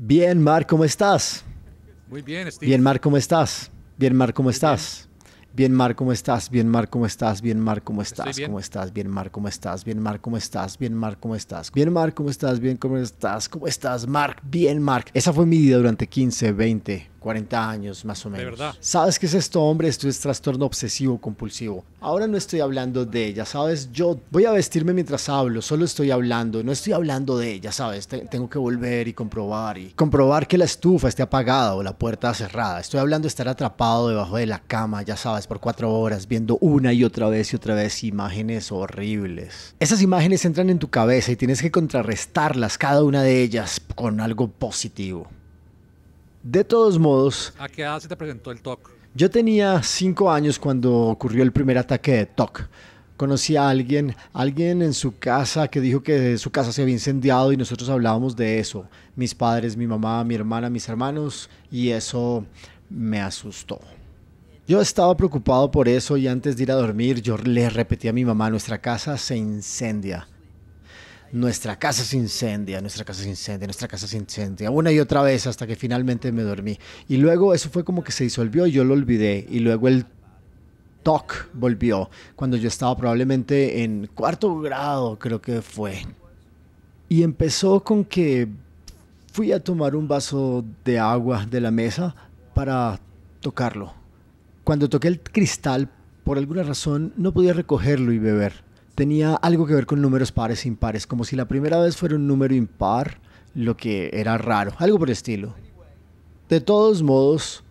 Bien, Mar, ¿cómo estás? Muy bien, estoy. Bien, Mar, ¿cómo estás? Bien, Mar, ¿cómo estás? Bien, Mar, ¿cómo estás? Bien, Mar, ¿cómo estás? Bien, Mar, ¿cómo estás? ¿Cómo estás? Bien, Mar, ¿cómo estás? Bien, Mar, ¿cómo estás? Bien, Mar, ¿cómo estás? Bien, Mar, ¿cómo estás? Bien, ¿cómo estás? ¿Cómo estás, Mark? Bien, Mark. Esa fue mi vida durante 15, 20, 40 años más o menos. ¿Sabes qué es esto, hombre? Esto es trastorno obsesivo compulsivo. Ahora no estoy hablando de ella, ¿sabes? Yo voy a vestirme mientras hablo, solo estoy hablando, no estoy hablando de ella, ¿sabes? tengo que volver y comprobar y comprobar que la estufa esté apagada o la puerta cerrada. Estoy hablando de estar atrapado debajo de la cama, ya sabes, por cuatro horas, viendo una y otra vez y otra vez imágenes horribles. Esas imágenes entran en tu cabeza y tienes que contrarrestarlas, cada una de ellas, con algo positivo. De todos modos. ¿A qué edad se te presentó el TOC? Yo tenía cinco años cuando ocurrió el primer ataque de TOC. Conocí a alguien, alguien en su casa que dijo que su casa se había incendiado y nosotros hablábamos de eso. Mis padres, mi mamá, mi hermana, mis hermanos y eso me asustó. Yo estaba preocupado por eso y antes de ir a dormir yo le repetí a mi mamá, nuestra casa se incendia. Nuestra casa se incendia, nuestra casa se incendia, nuestra casa se incendia, una y otra vez hasta que finalmente me dormí. Y luego eso fue como que se disolvió y yo lo olvidé. Y luego el TOC volvió cuando yo estaba probablemente en cuarto grado, creo que fue. Y empezó con que fui a tomar un vaso de agua de la mesa para tocarlo. Cuando toqué el cristal, por alguna razón no podía recogerlo y beber tenía algo que ver con números pares e impares, como si la primera vez fuera un número impar, lo que era raro, algo por el estilo. De todos modos,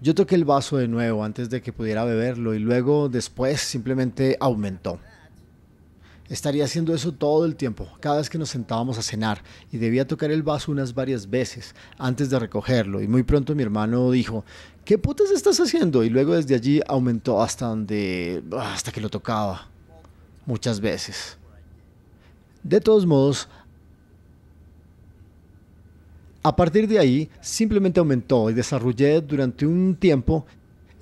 yo toqué el vaso de nuevo antes de que pudiera beberlo y luego después simplemente aumentó. Estaría haciendo eso todo el tiempo, cada vez que nos sentábamos a cenar, y debía tocar el vaso unas varias veces antes de recogerlo, y muy pronto mi hermano dijo, ¿qué putas estás haciendo? Y luego desde allí aumentó hasta donde... hasta que lo tocaba muchas veces. De todos modos, a partir de ahí simplemente aumentó y desarrollé durante un tiempo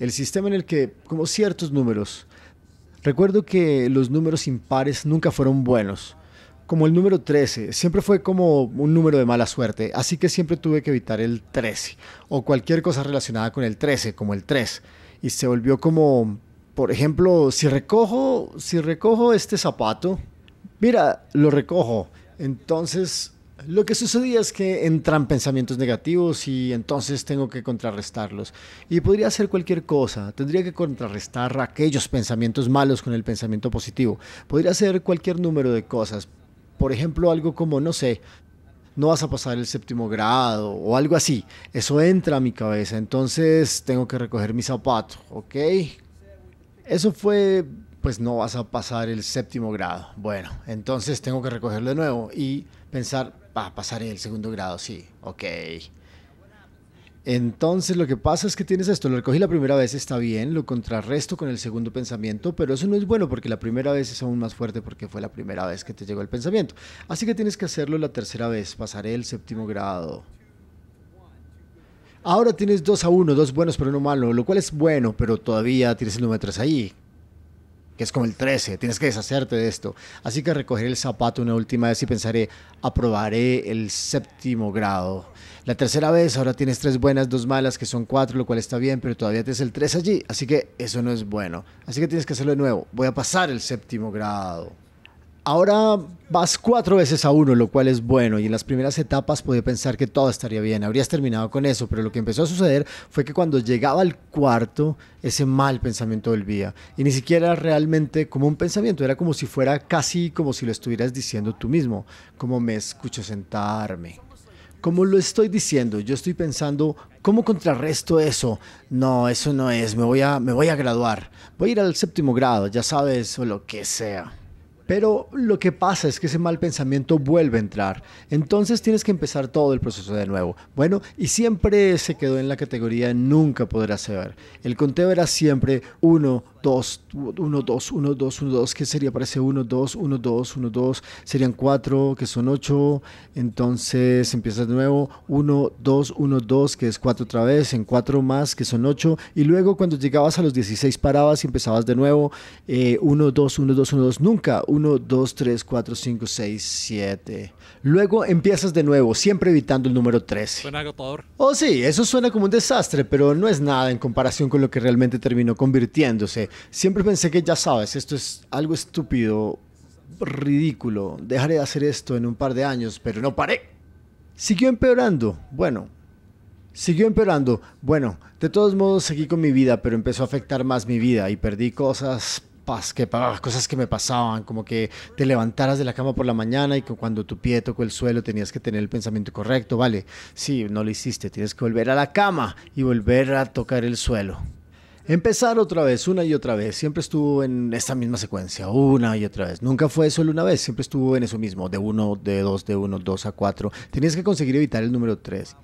el sistema en el que, como ciertos números, recuerdo que los números impares nunca fueron buenos. Como el número 13, siempre fue como un número de mala suerte, así que siempre tuve que evitar el 13 o cualquier cosa relacionada con el 13, como el 3, y se volvió como por ejemplo, si recojo, si recojo este zapato, mira, lo recojo. Entonces, lo que sucedía es que entran pensamientos negativos y entonces tengo que contrarrestarlos. Y podría hacer cualquier cosa. Tendría que contrarrestar aquellos pensamientos malos con el pensamiento positivo. Podría hacer cualquier número de cosas. Por ejemplo, algo como, no sé, no vas a pasar el séptimo grado o algo así. Eso entra a mi cabeza. Entonces tengo que recoger mi zapato, ¿ok? Eso fue, pues no vas a pasar el séptimo grado. Bueno, entonces tengo que recogerlo de nuevo y pensar, ah, pasaré el segundo grado, sí, ok. Entonces lo que pasa es que tienes esto, lo recogí la primera vez, está bien, lo contrarresto con el segundo pensamiento, pero eso no es bueno porque la primera vez es aún más fuerte porque fue la primera vez que te llegó el pensamiento. Así que tienes que hacerlo la tercera vez, pasaré el séptimo grado, Ahora tienes 2 a 1, dos buenos pero uno malo, lo cual es bueno, pero todavía tienes el número 3 allí, que es como el 13, tienes que deshacerte de esto. Así que recogeré el zapato una última vez y pensaré, aprobaré el séptimo grado. La tercera vez, ahora tienes tres buenas, dos malas, que son cuatro, lo cual está bien, pero todavía tienes el 3 allí, así que eso no es bueno. Así que tienes que hacerlo de nuevo. Voy a pasar el séptimo grado. Ahora vas cuatro veces a uno, lo cual es bueno, y en las primeras etapas podía pensar que todo estaría bien, habrías terminado con eso, pero lo que empezó a suceder fue que cuando llegaba al cuarto, ese mal pensamiento volvía, y ni siquiera realmente como un pensamiento, era como si fuera casi como si lo estuvieras diciendo tú mismo, como me escucho sentarme, como lo estoy diciendo, yo estoy pensando cómo contrarresto eso. No, eso no es, me voy a me voy a graduar. Voy a ir al séptimo grado, ya sabes, o lo que sea. Pero lo que pasa es que ese mal pensamiento vuelve a entrar. Entonces tienes que empezar todo el proceso de nuevo. Bueno, y siempre se quedó en la categoría nunca podrá saber. El conteo era siempre uno. 2, 1, 2, 1, 2, 1, 2, ¿Qué sería, parece 1, 2, 1, 2, 1, 2, serían 4, que son 8, entonces empiezas de nuevo, 1, 2, 1, 2, que es 4 otra vez, en 4 más, que son 8, y luego cuando llegabas a los 16 parabas y empezabas de nuevo, 1, 2, 1, 2, 1, 2, nunca, 1, 2, 3, 4, 5, 6, 7. Luego empiezas de nuevo, siempre evitando el número 13. Suena agotador. Oh sí, eso suena como un desastre, pero no es nada en comparación con lo que realmente terminó convirtiéndose. Siempre pensé que ya sabes, esto es algo estúpido, ridículo. Dejaré de hacer esto en un par de años, pero no paré. Siguió empeorando. Bueno, Siguió empeorando. Bueno, de todos modos seguí con mi vida, pero empezó a afectar más mi vida y perdí cosas que, cosas que me pasaban, como que te levantaras de la cama por la mañana y cuando tu pie tocó el suelo tenías que tener el pensamiento correcto, vale, sí, no lo hiciste, tienes que volver a la cama y volver a tocar el suelo. Empezar otra vez, una y otra vez. Siempre estuvo en esta misma secuencia, una y otra vez. Nunca fue solo una vez, siempre estuvo en eso mismo, de uno, de dos, de uno, dos a cuatro. Tenías que conseguir evitar el número tres.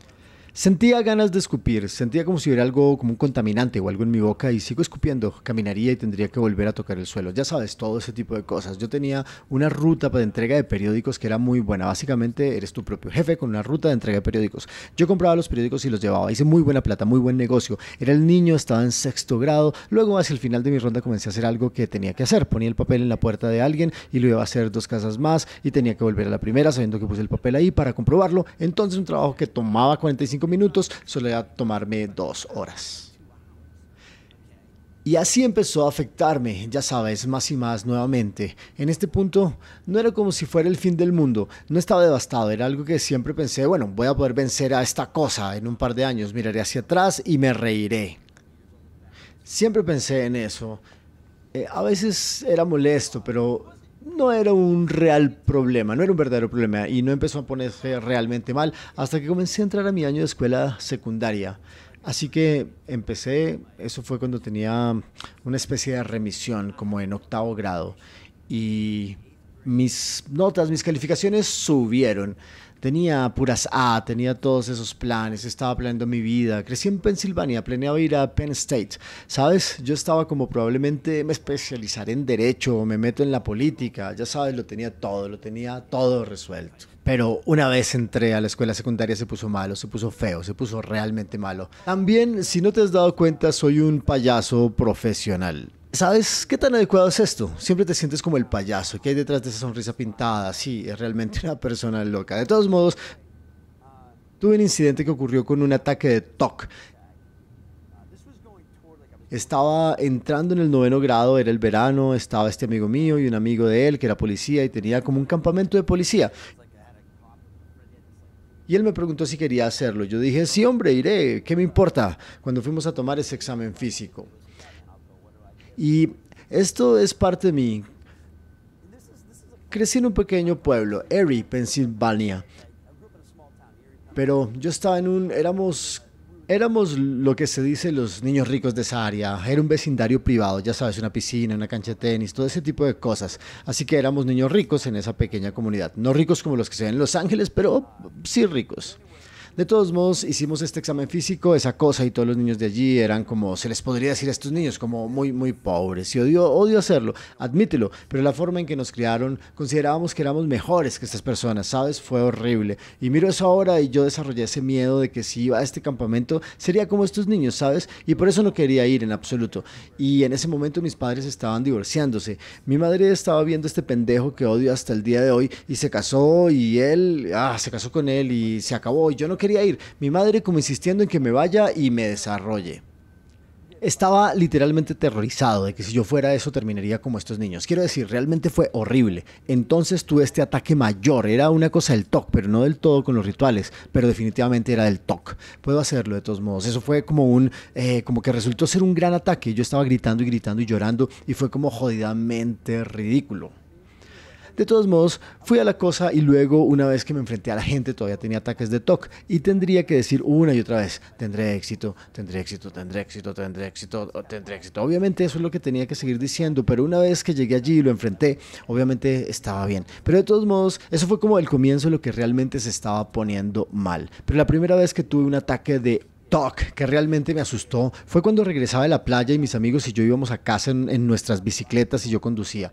Sentía ganas de escupir, sentía como si hubiera algo, como un contaminante o algo en mi boca y sigo escupiendo, caminaría y tendría que volver a tocar el suelo. Ya sabes, todo ese tipo de cosas. Yo tenía una ruta de entrega de periódicos que era muy buena. Básicamente eres tu propio jefe con una ruta de entrega de periódicos. Yo compraba los periódicos y los llevaba. Hice muy buena plata, muy buen negocio. Era el niño, estaba en sexto grado. Luego hacia el final de mi ronda comencé a hacer algo que tenía que hacer. Ponía el papel en la puerta de alguien y lo iba a hacer dos casas más y tenía que volver a la primera sabiendo que puse el papel ahí para comprobarlo. Entonces un trabajo que tomaba 45 minutos, solía tomarme dos horas. Y así empezó a afectarme, ya sabes, más y más nuevamente. En este punto no era como si fuera el fin del mundo, no estaba devastado, era algo que siempre pensé, bueno, voy a poder vencer a esta cosa en un par de años, miraré hacia atrás y me reiré. Siempre pensé en eso. Eh, a veces era molesto, pero no era un real problema, no era un verdadero problema y no empezó a ponerse realmente mal hasta que comencé a entrar a mi año de escuela secundaria. Así que empecé, eso fue cuando tenía una especie de remisión, como en octavo grado, y mis notas, mis calificaciones subieron tenía puras A, tenía todos esos planes, estaba planeando mi vida. Crecí en Pensilvania, planeaba ir a Penn State. Sabes, yo estaba como probablemente me especializaré en derecho, me meto en la política. Ya sabes, lo tenía todo, lo tenía todo resuelto. Pero una vez entré a la escuela secundaria se puso malo, se puso feo, se puso realmente malo. También, si no te has dado cuenta, soy un payaso profesional. ¿Sabes qué tan adecuado es esto? Siempre te sientes como el payaso que hay detrás de esa sonrisa pintada. Sí, es realmente una persona loca. De todos modos, tuve un incidente que ocurrió con un ataque de TOC. Estaba entrando en el noveno grado, era el verano, estaba este amigo mío y un amigo de él que era policía y tenía como un campamento de policía. Y él me preguntó si quería hacerlo. Yo dije, sí, hombre, iré, ¿qué me importa? Cuando fuimos a tomar ese examen físico. Y esto es parte de mí. Crecí en un pequeño pueblo, Erie, Pensilvania. Pero yo estaba en un... Éramos éramos lo que se dice los niños ricos de esa área. Era un vecindario privado, ya sabes, una piscina, una cancha de tenis, todo ese tipo de cosas. Así que éramos niños ricos en esa pequeña comunidad. No ricos como los que se ven en Los Ángeles, pero sí ricos. De todos modos, hicimos este examen físico, esa cosa, y todos los niños de allí eran como, se les podría decir a estos niños, como muy, muy pobres. Y odio, odio hacerlo, admítelo, pero la forma en que nos criaron, considerábamos que éramos mejores que estas personas, ¿sabes? Fue horrible. Y miro eso ahora y yo desarrollé ese miedo de que si iba a este campamento, sería como estos niños, ¿sabes? Y por eso no quería ir en absoluto. Y en ese momento mis padres estaban divorciándose. Mi madre estaba viendo este pendejo que odio hasta el día de hoy y se casó y él, ah, se casó con él y se acabó. Y yo no quería ir, mi madre como insistiendo en que me vaya y me desarrolle. Estaba literalmente terrorizado de que si yo fuera eso terminaría como estos niños. Quiero decir, realmente fue horrible. Entonces tuve este ataque mayor. Era una cosa del TOC, pero no del todo con los rituales. Pero definitivamente era del TOC. Puedo hacerlo de todos modos. Eso fue como un, eh, como que resultó ser un gran ataque. Yo estaba gritando y gritando y llorando y fue como jodidamente ridículo. De todos modos, fui a la cosa y luego, una vez que me enfrenté a la gente, todavía tenía ataques de TOC y tendría que decir una y otra vez, tendré éxito, tendré éxito, tendré éxito, tendré éxito, tendré éxito. Obviamente eso es lo que tenía que seguir diciendo, pero una vez que llegué allí y lo enfrenté, obviamente estaba bien. Pero de todos modos, eso fue como el comienzo de lo que realmente se estaba poniendo mal. Pero la primera vez que tuve un ataque de TOC que realmente me asustó fue cuando regresaba de la playa y mis amigos y yo íbamos a casa en, en nuestras bicicletas y yo conducía.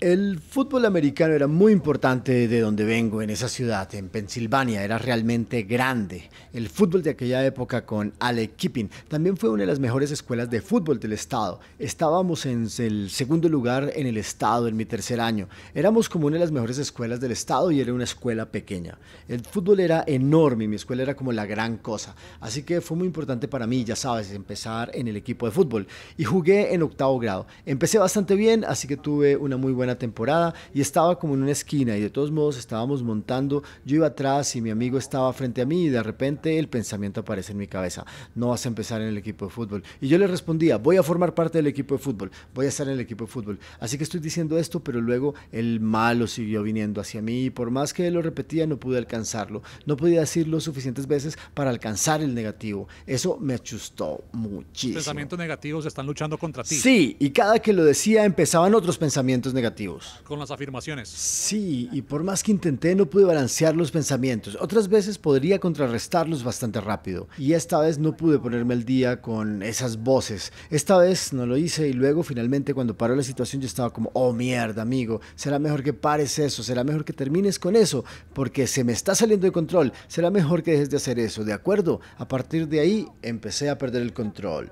El fútbol americano era muy importante de donde vengo, en esa ciudad, en Pensilvania, era realmente grande. El fútbol de aquella época con Alec Kipping también fue una de las mejores escuelas de fútbol del estado. Estábamos en el segundo lugar en el estado en mi tercer año. Éramos como una de las mejores escuelas del estado y era una escuela pequeña. El fútbol era enorme mi escuela era como la gran cosa. Así que fue muy importante para mí, ya sabes, empezar en el equipo de fútbol. Y jugué en octavo grado. Empecé bastante bien, así que tuve una muy buena temporada y estaba como en una esquina y de todos modos estábamos montando, yo iba atrás y mi amigo estaba frente a mí y de repente el pensamiento aparece en mi cabeza, no vas a empezar en el equipo de fútbol. Y yo le respondía, voy a formar parte del equipo de fútbol, voy a estar en el equipo de fútbol. Así que estoy diciendo esto, pero luego el malo siguió viniendo hacia mí y por más que lo repetía no pude alcanzarlo, no podía decirlo suficientes veces para alcanzar el negativo. Eso me achustó muchísimo. Pensamientos negativos están luchando contra ti. Sí, y cada que lo decía empezaban otros pensamientos negativos. Con las afirmaciones. Sí, y por más que intenté no pude balancear los pensamientos. Otras veces podría contrarrestarlos bastante rápido. Y esta vez no pude ponerme al día con esas voces. Esta vez no lo hice y luego finalmente cuando paró la situación yo estaba como, oh mierda amigo, será mejor que pares eso, será mejor que termines con eso, porque se me está saliendo de control, será mejor que dejes de hacer eso, ¿de acuerdo? A partir de ahí empecé a perder el control.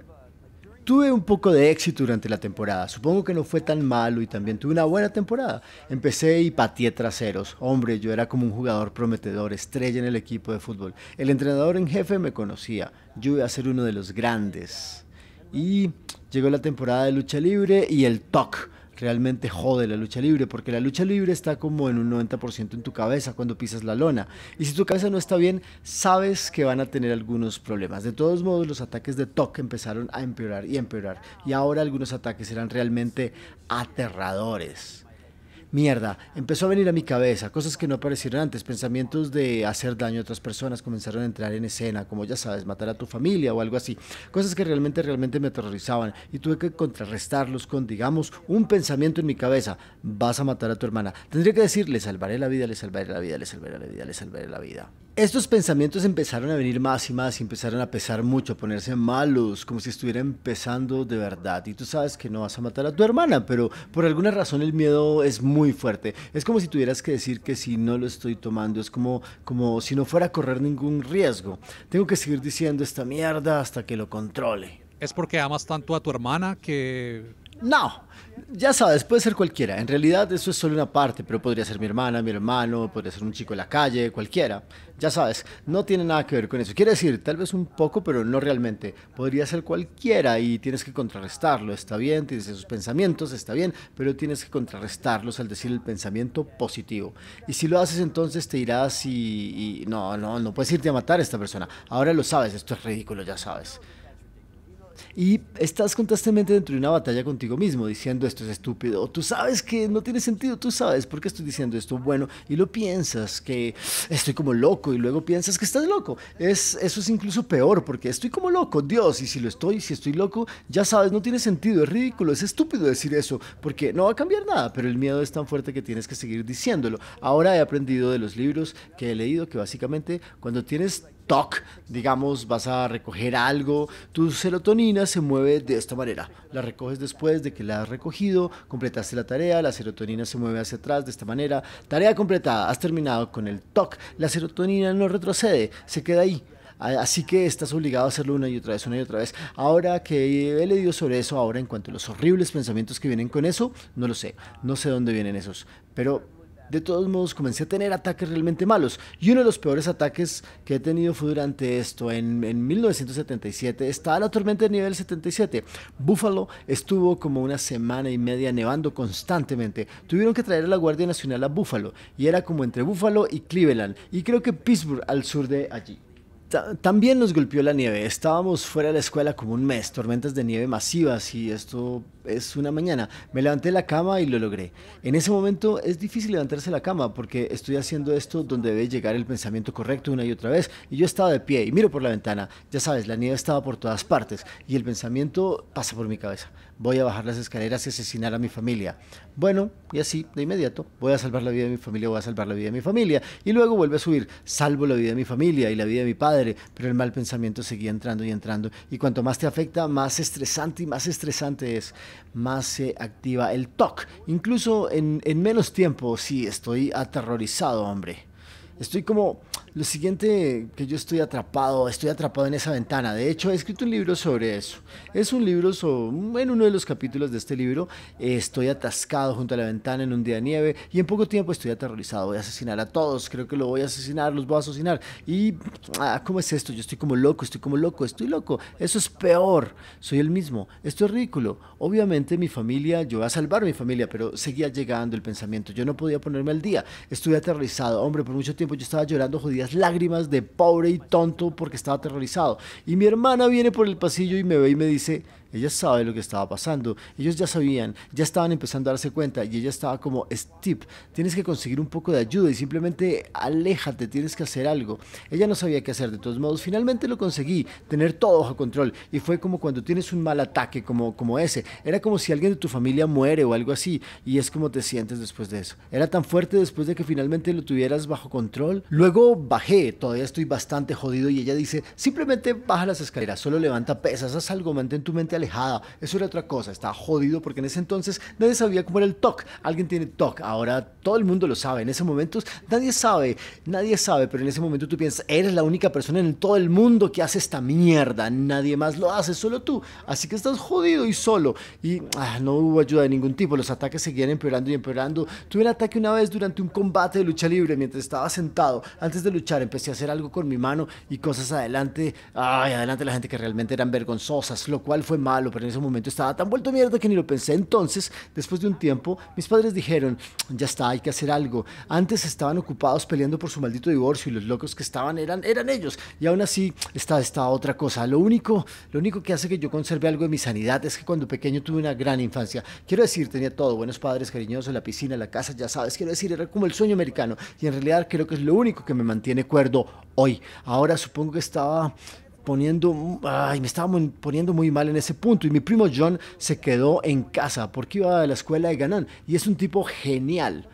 Tuve un poco de éxito durante la temporada, supongo que no fue tan malo y también tuve una buena temporada. Empecé y pateé traseros, hombre, yo era como un jugador prometedor, estrella en el equipo de fútbol. El entrenador en jefe me conocía, yo iba a ser uno de los grandes. Y llegó la temporada de lucha libre y el toque realmente jode la lucha libre, porque la lucha libre está como en un 90% en tu cabeza cuando pisas la lona. Y si tu cabeza no está bien, sabes que van a tener algunos problemas. De todos modos, los ataques de TOC empezaron a empeorar y empeorar. Y ahora algunos ataques eran realmente aterradores mierda, empezó a venir a mi cabeza, cosas que no aparecieron antes, pensamientos de hacer daño a otras personas comenzaron a entrar en escena, como ya sabes, matar a tu familia o algo así, cosas que realmente, realmente me aterrorizaban y tuve que contrarrestarlos con, digamos, un pensamiento en mi cabeza, vas a matar a tu hermana, tendría que decir, le salvaré la vida, le salvaré la vida, le salvaré la vida, le salvaré la vida. Estos pensamientos empezaron a venir más y más y empezaron a pesar mucho, a ponerse malos, como si estuviera empezando de verdad. Y tú sabes que no vas a matar a tu hermana, pero por alguna razón el miedo es muy fuerte. Es como si tuvieras que decir que si no lo estoy tomando, es como, como si no fuera a correr ningún riesgo. Tengo que seguir diciendo esta mierda hasta que lo controle. ¿Es porque amas tanto a tu hermana que... No, ya sabes, puede ser cualquiera. En realidad eso es solo una parte, pero podría ser mi hermana, mi hermano, podría ser un chico en la calle, cualquiera. Ya sabes, no tiene nada que ver con eso. Quiere decir, tal vez un poco, pero no realmente. Podría ser cualquiera y tienes que contrarrestarlo. Está bien, tienes sus pensamientos, está bien, pero tienes que contrarrestarlos al decir el pensamiento positivo. Y si lo haces, entonces te irás y, y no, no, no puedes irte a matar a esta persona. Ahora lo sabes, esto es ridículo, ya sabes y estás constantemente dentro de una batalla contigo mismo, diciendo esto es estúpido, o tú sabes que no tiene sentido, tú sabes por qué estoy diciendo esto, bueno, y lo piensas, que estoy como loco, y luego piensas que estás loco. Es, eso es incluso peor, porque estoy como loco, Dios, y si lo estoy, si estoy loco, ya sabes, no tiene sentido, es ridículo, es estúpido decir eso, porque no va a cambiar nada, pero el miedo es tan fuerte que tienes que seguir diciéndolo. Ahora he aprendido de los libros que he leído que básicamente cuando tienes toc, digamos, vas a recoger algo, tu serotonina se mueve de esta manera. La recoges después de que la has recogido, completaste la tarea, la serotonina se mueve hacia atrás de esta manera. Tarea completada, has terminado con el toc. La serotonina no retrocede, se queda ahí. Así que estás obligado a hacerlo una y otra vez, una y otra vez. Ahora que he leído sobre eso, ahora en cuanto a los horribles pensamientos que vienen con eso, no lo sé. No sé dónde vienen esos. Pero de todos modos comencé a tener ataques realmente malos. Y uno de los peores ataques que he tenido fue durante esto, en, 1977. Estaba la tormenta de nivel 77. Buffalo estuvo como una semana y media nevando constantemente. Tuvieron que traer a la Guardia Nacional a Buffalo. Y era como entre Buffalo y Cleveland. Y creo que Pittsburgh al sur de allí también nos golpeó la nieve. Estábamos fuera de la escuela como un mes, tormentas de nieve masivas y esto es una mañana. Me levanté de la cama y lo logré. En ese momento es difícil levantarse de la cama porque estoy haciendo esto donde debe llegar el pensamiento correcto una y otra vez. Y yo estaba de pie y miro por la ventana. Ya sabes, la nieve estaba por todas partes y el pensamiento pasa por mi cabeza voy a bajar las escaleras y asesinar a mi familia. Bueno, y así, de inmediato, voy a salvar la vida de mi familia, voy a salvar la vida de mi familia. Y luego vuelve a subir, salvo la vida de mi familia y la vida de mi padre, pero el mal pensamiento seguía entrando y entrando. Y cuanto más te afecta, más estresante y más estresante es, más se activa el TOC. Incluso en, en menos tiempo, sí, estoy aterrorizado, hombre. Estoy como lo siguiente que yo estoy atrapado, estoy atrapado en esa ventana. De hecho, he escrito un libro sobre eso. Es un libro, en uno de los capítulos de este libro, estoy atascado junto a la ventana en un día de nieve y en poco tiempo estoy aterrorizado. Voy a asesinar a todos, creo que lo voy a asesinar, los voy a asesinar. Y, ah, ¿cómo es esto? Yo estoy como loco, estoy como loco, estoy loco. Eso es peor. Soy el mismo. Esto es ridículo. Obviamente mi familia, yo voy a salvar mi familia, pero seguía llegando el pensamiento. Yo no podía ponerme al día. Estuve aterrorizado. Hombre, por mucho tiempo yo estaba llorando jodidas lágrimas de pobre y tonto porque estaba aterrorizado. Y mi hermana viene por el pasillo y me ve y me dice, ella sabe lo que estaba pasando. Ellos ya sabían, ya estaban empezando a darse cuenta y ella estaba como, Steve, tienes que conseguir un poco de ayuda y simplemente aléjate, tienes que hacer algo. Ella no sabía qué hacer de todos modos. Finalmente lo conseguí, tener todo bajo control. Y fue como cuando tienes un mal ataque como, como ese. Era como si alguien de tu familia muere o algo así y es como te sientes después de eso. Era tan fuerte después de que finalmente lo tuvieras bajo control. Luego bajé, todavía estoy bastante jodido y ella dice, simplemente baja las escaleras, solo levanta pesas, haz algo, mantén tu mente alejada. Eso era otra cosa, está jodido porque en ese entonces nadie sabía cómo era el TOC. Alguien tiene TOC, ahora todo el mundo lo sabe. En ese momento nadie sabe, nadie sabe, pero en ese momento tú piensas, eres la única persona en todo el mundo que hace esta mierda. Nadie más lo hace, solo tú. Así que estás jodido y solo. Y ah, no hubo ayuda de ningún tipo. Los ataques seguían empeorando y empeorando. Tuve un ataque una vez durante un combate de lucha libre mientras estaba sentado. Antes de luchar empecé a hacer algo con mi mano y cosas adelante, ay, adelante la gente que realmente eran vergonzosas, lo cual fue pero en ese momento estaba tan vuelto mierda que ni lo pensé. Entonces, después de un tiempo, mis padres dijeron, ya está, hay que hacer algo. Antes estaban ocupados peleando por su maldito divorcio y los locos que estaban eran, eran ellos. Y aún así está otra cosa. Lo único, lo único que hace que yo conserve algo de mi sanidad es que cuando pequeño tuve una gran infancia. Quiero decir, tenía todo, buenos padres, cariñosos, la piscina, la casa, ya sabes. Quiero decir, era como el sueño americano. Y en realidad creo que es lo único que me mantiene cuerdo hoy. Ahora supongo que estaba poniendo, ay, me estaba poniendo muy mal en ese punto. Y mi primo John se quedó en casa porque iba a la escuela de Ganán. Y es un tipo genial.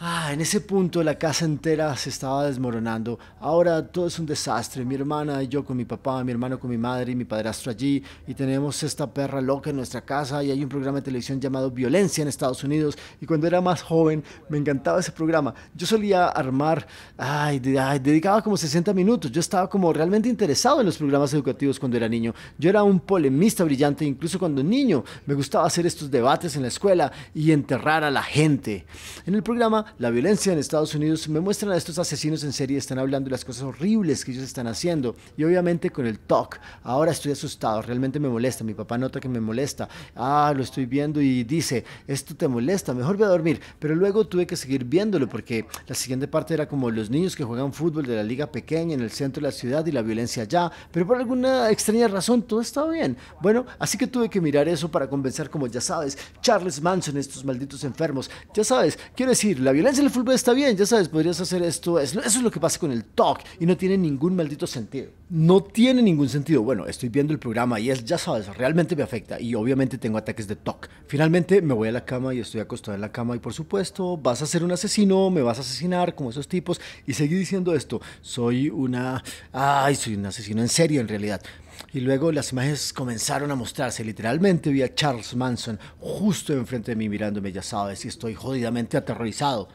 Ah, en ese punto la casa entera se estaba desmoronando. Ahora todo es un desastre. Mi hermana y yo con mi papá, mi hermano con mi madre y mi padrastro allí. Y tenemos esta perra loca en nuestra casa. Y hay un programa de televisión llamado Violencia en Estados Unidos. Y cuando era más joven me encantaba ese programa. Yo solía armar, ay, dedicaba como 60 minutos. Yo estaba como realmente interesado en los programas educativos cuando era niño. Yo era un polemista brillante, incluso cuando niño. Me gustaba hacer estos debates en la escuela y enterrar a la gente. En el programa la violencia en Estados Unidos, me muestran a estos asesinos en serie, están hablando de las cosas horribles que ellos están haciendo. Y obviamente con el talk, ahora estoy asustado, realmente me molesta, mi papá nota que me molesta, ah, lo estoy viendo y dice, esto te molesta, mejor voy a dormir. Pero luego tuve que seguir viéndolo porque la siguiente parte era como los niños que juegan fútbol de la liga pequeña en el centro de la ciudad y la violencia allá, pero por alguna extraña razón todo estaba bien. Bueno, así que tuve que mirar eso para convencer como ya sabes, Charles Manson, estos malditos enfermos, ya sabes, quiero decir, la violencia en el fútbol está bien, ya sabes, podrías hacer esto. Eso es lo que pasa con el talk y no tiene ningún maldito sentido. No tiene ningún sentido. Bueno, estoy viendo el programa y es, ya sabes, realmente me afecta y obviamente tengo ataques de talk. Finalmente me voy a la cama y estoy acostado en la cama y por supuesto vas a ser un asesino, me vas a asesinar como esos tipos y seguí diciendo esto. Soy una... Ay, soy un asesino en serio en realidad. Y luego las imágenes comenzaron a mostrarse. Literalmente vi a Charles Manson justo enfrente de mí mirándome, ya sabes, y estoy jodidamente aterrorizado.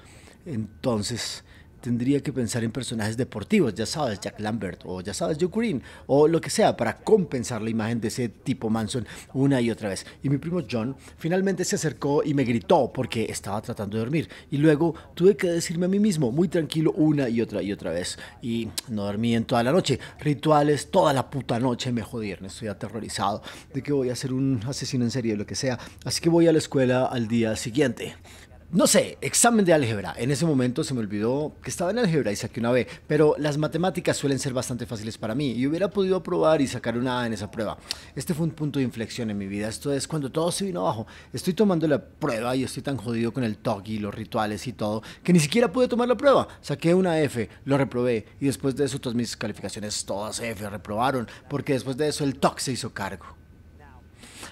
Entonces tendría que pensar en personajes deportivos, ya sabes, Jack Lambert o ya sabes, Joe Green o lo que sea, para compensar la imagen de ese tipo Manson una y otra vez. Y mi primo John finalmente se acercó y me gritó porque estaba tratando de dormir. Y luego tuve que decirme a mí mismo, muy tranquilo, una y otra y otra vez. Y no dormí en toda la noche. Rituales, toda la puta noche me jodieron. Estoy aterrorizado de que voy a ser un asesino en serie o lo que sea. Así que voy a la escuela al día siguiente no sé, examen de álgebra. En ese momento se me olvidó que estaba en álgebra y saqué una B, pero las matemáticas suelen ser bastante fáciles para mí y hubiera podido aprobar y sacar una A en esa prueba. Este fue un punto de inflexión en mi vida. Esto es cuando todo se vino abajo. Estoy tomando la prueba y estoy tan jodido con el y los rituales y todo, que ni siquiera pude tomar la prueba. Saqué una F, lo reprobé y después de eso todas mis calificaciones, todas F, reprobaron, porque después de eso el TOC se hizo cargo.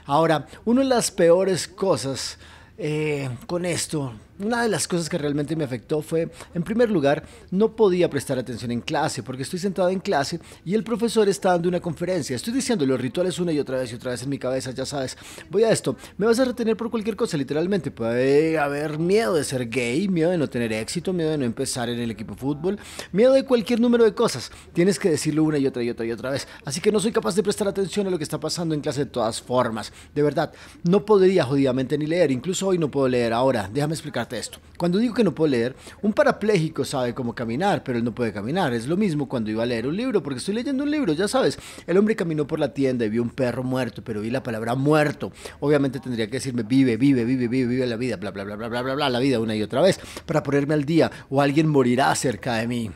Ahora, una de las peores cosas eh, con esto una de las cosas que realmente me afectó fue, en primer lugar, no podía prestar atención en clase porque estoy sentado en clase y el profesor está dando una conferencia. Estoy diciendo los rituales una y otra vez y otra vez en mi cabeza, ya sabes. Voy a esto, me vas a retener por cualquier cosa, literalmente. Puede haber miedo de ser gay, miedo de no tener éxito, miedo de no empezar en el equipo de fútbol, miedo de cualquier número de cosas. Tienes que decirlo una y otra y otra y otra vez. Así que no soy capaz de prestar atención a lo que está pasando en clase de todas formas. De verdad, no podría jodidamente ni leer. Incluso hoy no puedo leer. Ahora, déjame explicarte. Esto. Cuando digo que no puedo leer, un parapléjico sabe cómo caminar, pero él no puede caminar. Es lo mismo cuando iba a leer un libro, porque estoy leyendo un libro, ya sabes. El hombre caminó por la tienda y vio un perro muerto, pero vi la palabra muerto. Obviamente tendría que decirme vive, vive, vive, vive, vive la vida, bla, bla, bla, bla, bla, bla, la vida una y otra vez, para ponerme al día, o alguien morirá cerca de mí.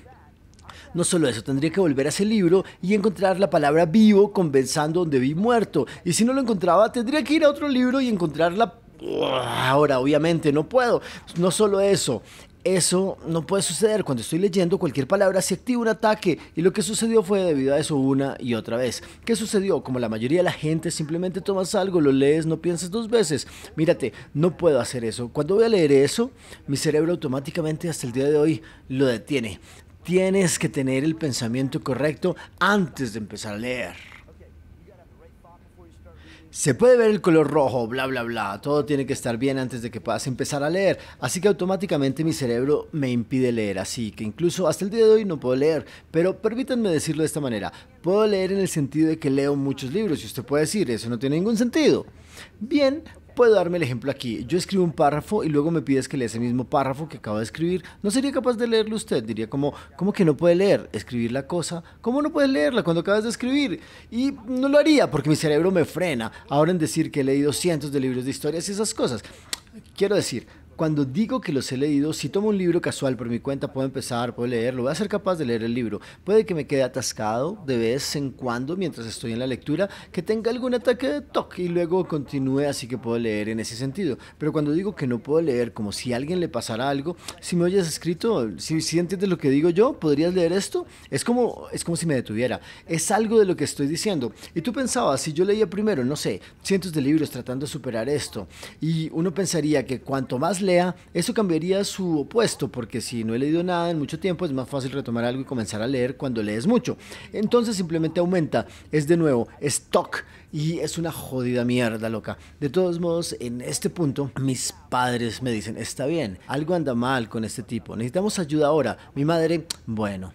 No solo eso, tendría que volver a ese libro y encontrar la palabra vivo convenzando donde vi muerto. Y si no lo encontraba, tendría que ir a otro libro y encontrar la ahora obviamente no puedo. No solo eso, eso no puede suceder. Cuando estoy leyendo cualquier palabra se activa un ataque y lo que sucedió fue debido a eso una y otra vez. ¿Qué sucedió? Como la mayoría de la gente simplemente tomas algo, lo lees, no piensas dos veces. Mírate, no puedo hacer eso. Cuando voy a leer eso, mi cerebro automáticamente hasta el día de hoy lo detiene. Tienes que tener el pensamiento correcto antes de empezar a leer. Se puede ver el color rojo, bla, bla, bla. Todo tiene que estar bien antes de que puedas empezar a leer. Así que automáticamente mi cerebro me impide leer. Así que incluso hasta el día de hoy no puedo leer. Pero permítanme decirlo de esta manera. Puedo leer en el sentido de que leo muchos libros. Y usted puede decir, eso no tiene ningún sentido. Bien, puedo darme el ejemplo aquí. Yo escribo un párrafo y luego me pides que lea ese mismo párrafo que acabo de escribir. No sería capaz de leerlo usted. Diría como, ¿cómo que no puede leer? Escribir la cosa. ¿Cómo no puedes leerla cuando acabas de escribir? Y no lo haría porque mi cerebro me frena ahora en decir que he leído cientos de libros de historias y esas cosas. Quiero decir, cuando digo que los he leído, si tomo un libro casual por mi cuenta, puedo empezar, puedo leerlo, voy a ser capaz de leer el libro. Puede que me quede atascado de vez en cuando mientras estoy en la lectura, que tenga algún ataque de toque y luego continúe, así que puedo leer en ese sentido. Pero cuando digo que no puedo leer, como si a alguien le pasara algo, si me oyes escrito, si, si entiendes lo que digo yo, ¿podrías leer esto? Es como, es como si me detuviera. Es algo de lo que estoy diciendo. Y tú pensabas, si yo leía primero, no sé, cientos de libros tratando de superar esto, y uno pensaría que cuanto más lea, eso cambiaría su opuesto, porque si no he leído nada en mucho tiempo, es más fácil retomar algo y comenzar a leer cuando lees mucho. Entonces simplemente aumenta. Es de nuevo stock y es una jodida mierda, loca. De todos modos, en este punto, mis padres me dicen, está bien, algo anda mal con este tipo, necesitamos ayuda ahora. Mi madre, bueno,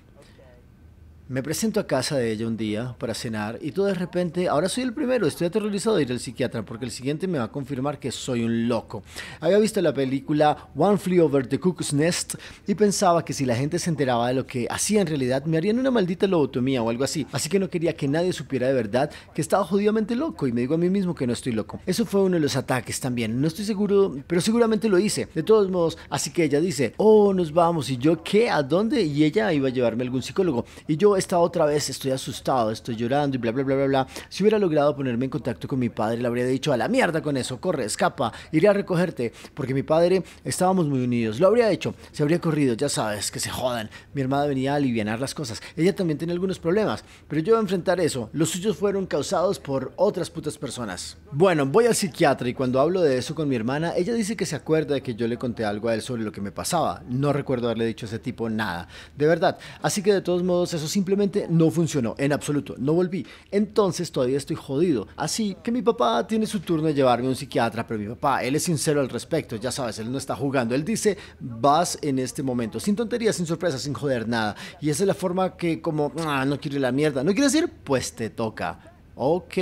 me presento a casa de ella un día para cenar y todo de repente, ahora soy el primero, estoy aterrorizado de ir al psiquiatra porque el siguiente me va a confirmar que soy un loco. Había visto la película One Flew Over the Cuckoo's Nest y pensaba que si la gente se enteraba de lo que hacía en realidad me harían una maldita lobotomía o algo así, así que no quería que nadie supiera de verdad que estaba jodidamente loco y me digo a mí mismo que no estoy loco. Eso fue uno de los ataques también, no estoy seguro, pero seguramente lo hice. De todos modos, así que ella dice, oh, nos vamos y yo qué, a dónde y ella iba a llevarme a algún psicólogo y yo esta otra vez, estoy asustado, estoy llorando y bla, bla, bla, bla, bla. Si hubiera logrado ponerme en contacto con mi padre, le habría dicho a la mierda con eso, corre, escapa, iré a recogerte, porque mi padre estábamos muy unidos. Lo habría hecho, se habría corrido, ya sabes, que se jodan. Mi hermana venía a aliviar las cosas. Ella también tiene algunos problemas, pero yo voy a enfrentar eso. Los suyos fueron causados por otras putas personas. Bueno, voy al psiquiatra y cuando hablo de eso con mi hermana, ella dice que se acuerda de que yo le conté algo a él sobre lo que me pasaba. No recuerdo haberle dicho a ese tipo nada, de verdad. Así que de todos modos, eso simplemente simplemente no funcionó, en absoluto, no volví. Entonces todavía estoy jodido. Así que mi papá tiene su turno de llevarme a un psiquiatra, pero mi papá, él es sincero al respecto, ya sabes, él no está jugando. Él dice, vas en este momento, sin tonterías, sin sorpresas, sin joder nada. Y esa es la forma que como, ah, no quiere la mierda, no quiere decir pues te toca. Ok.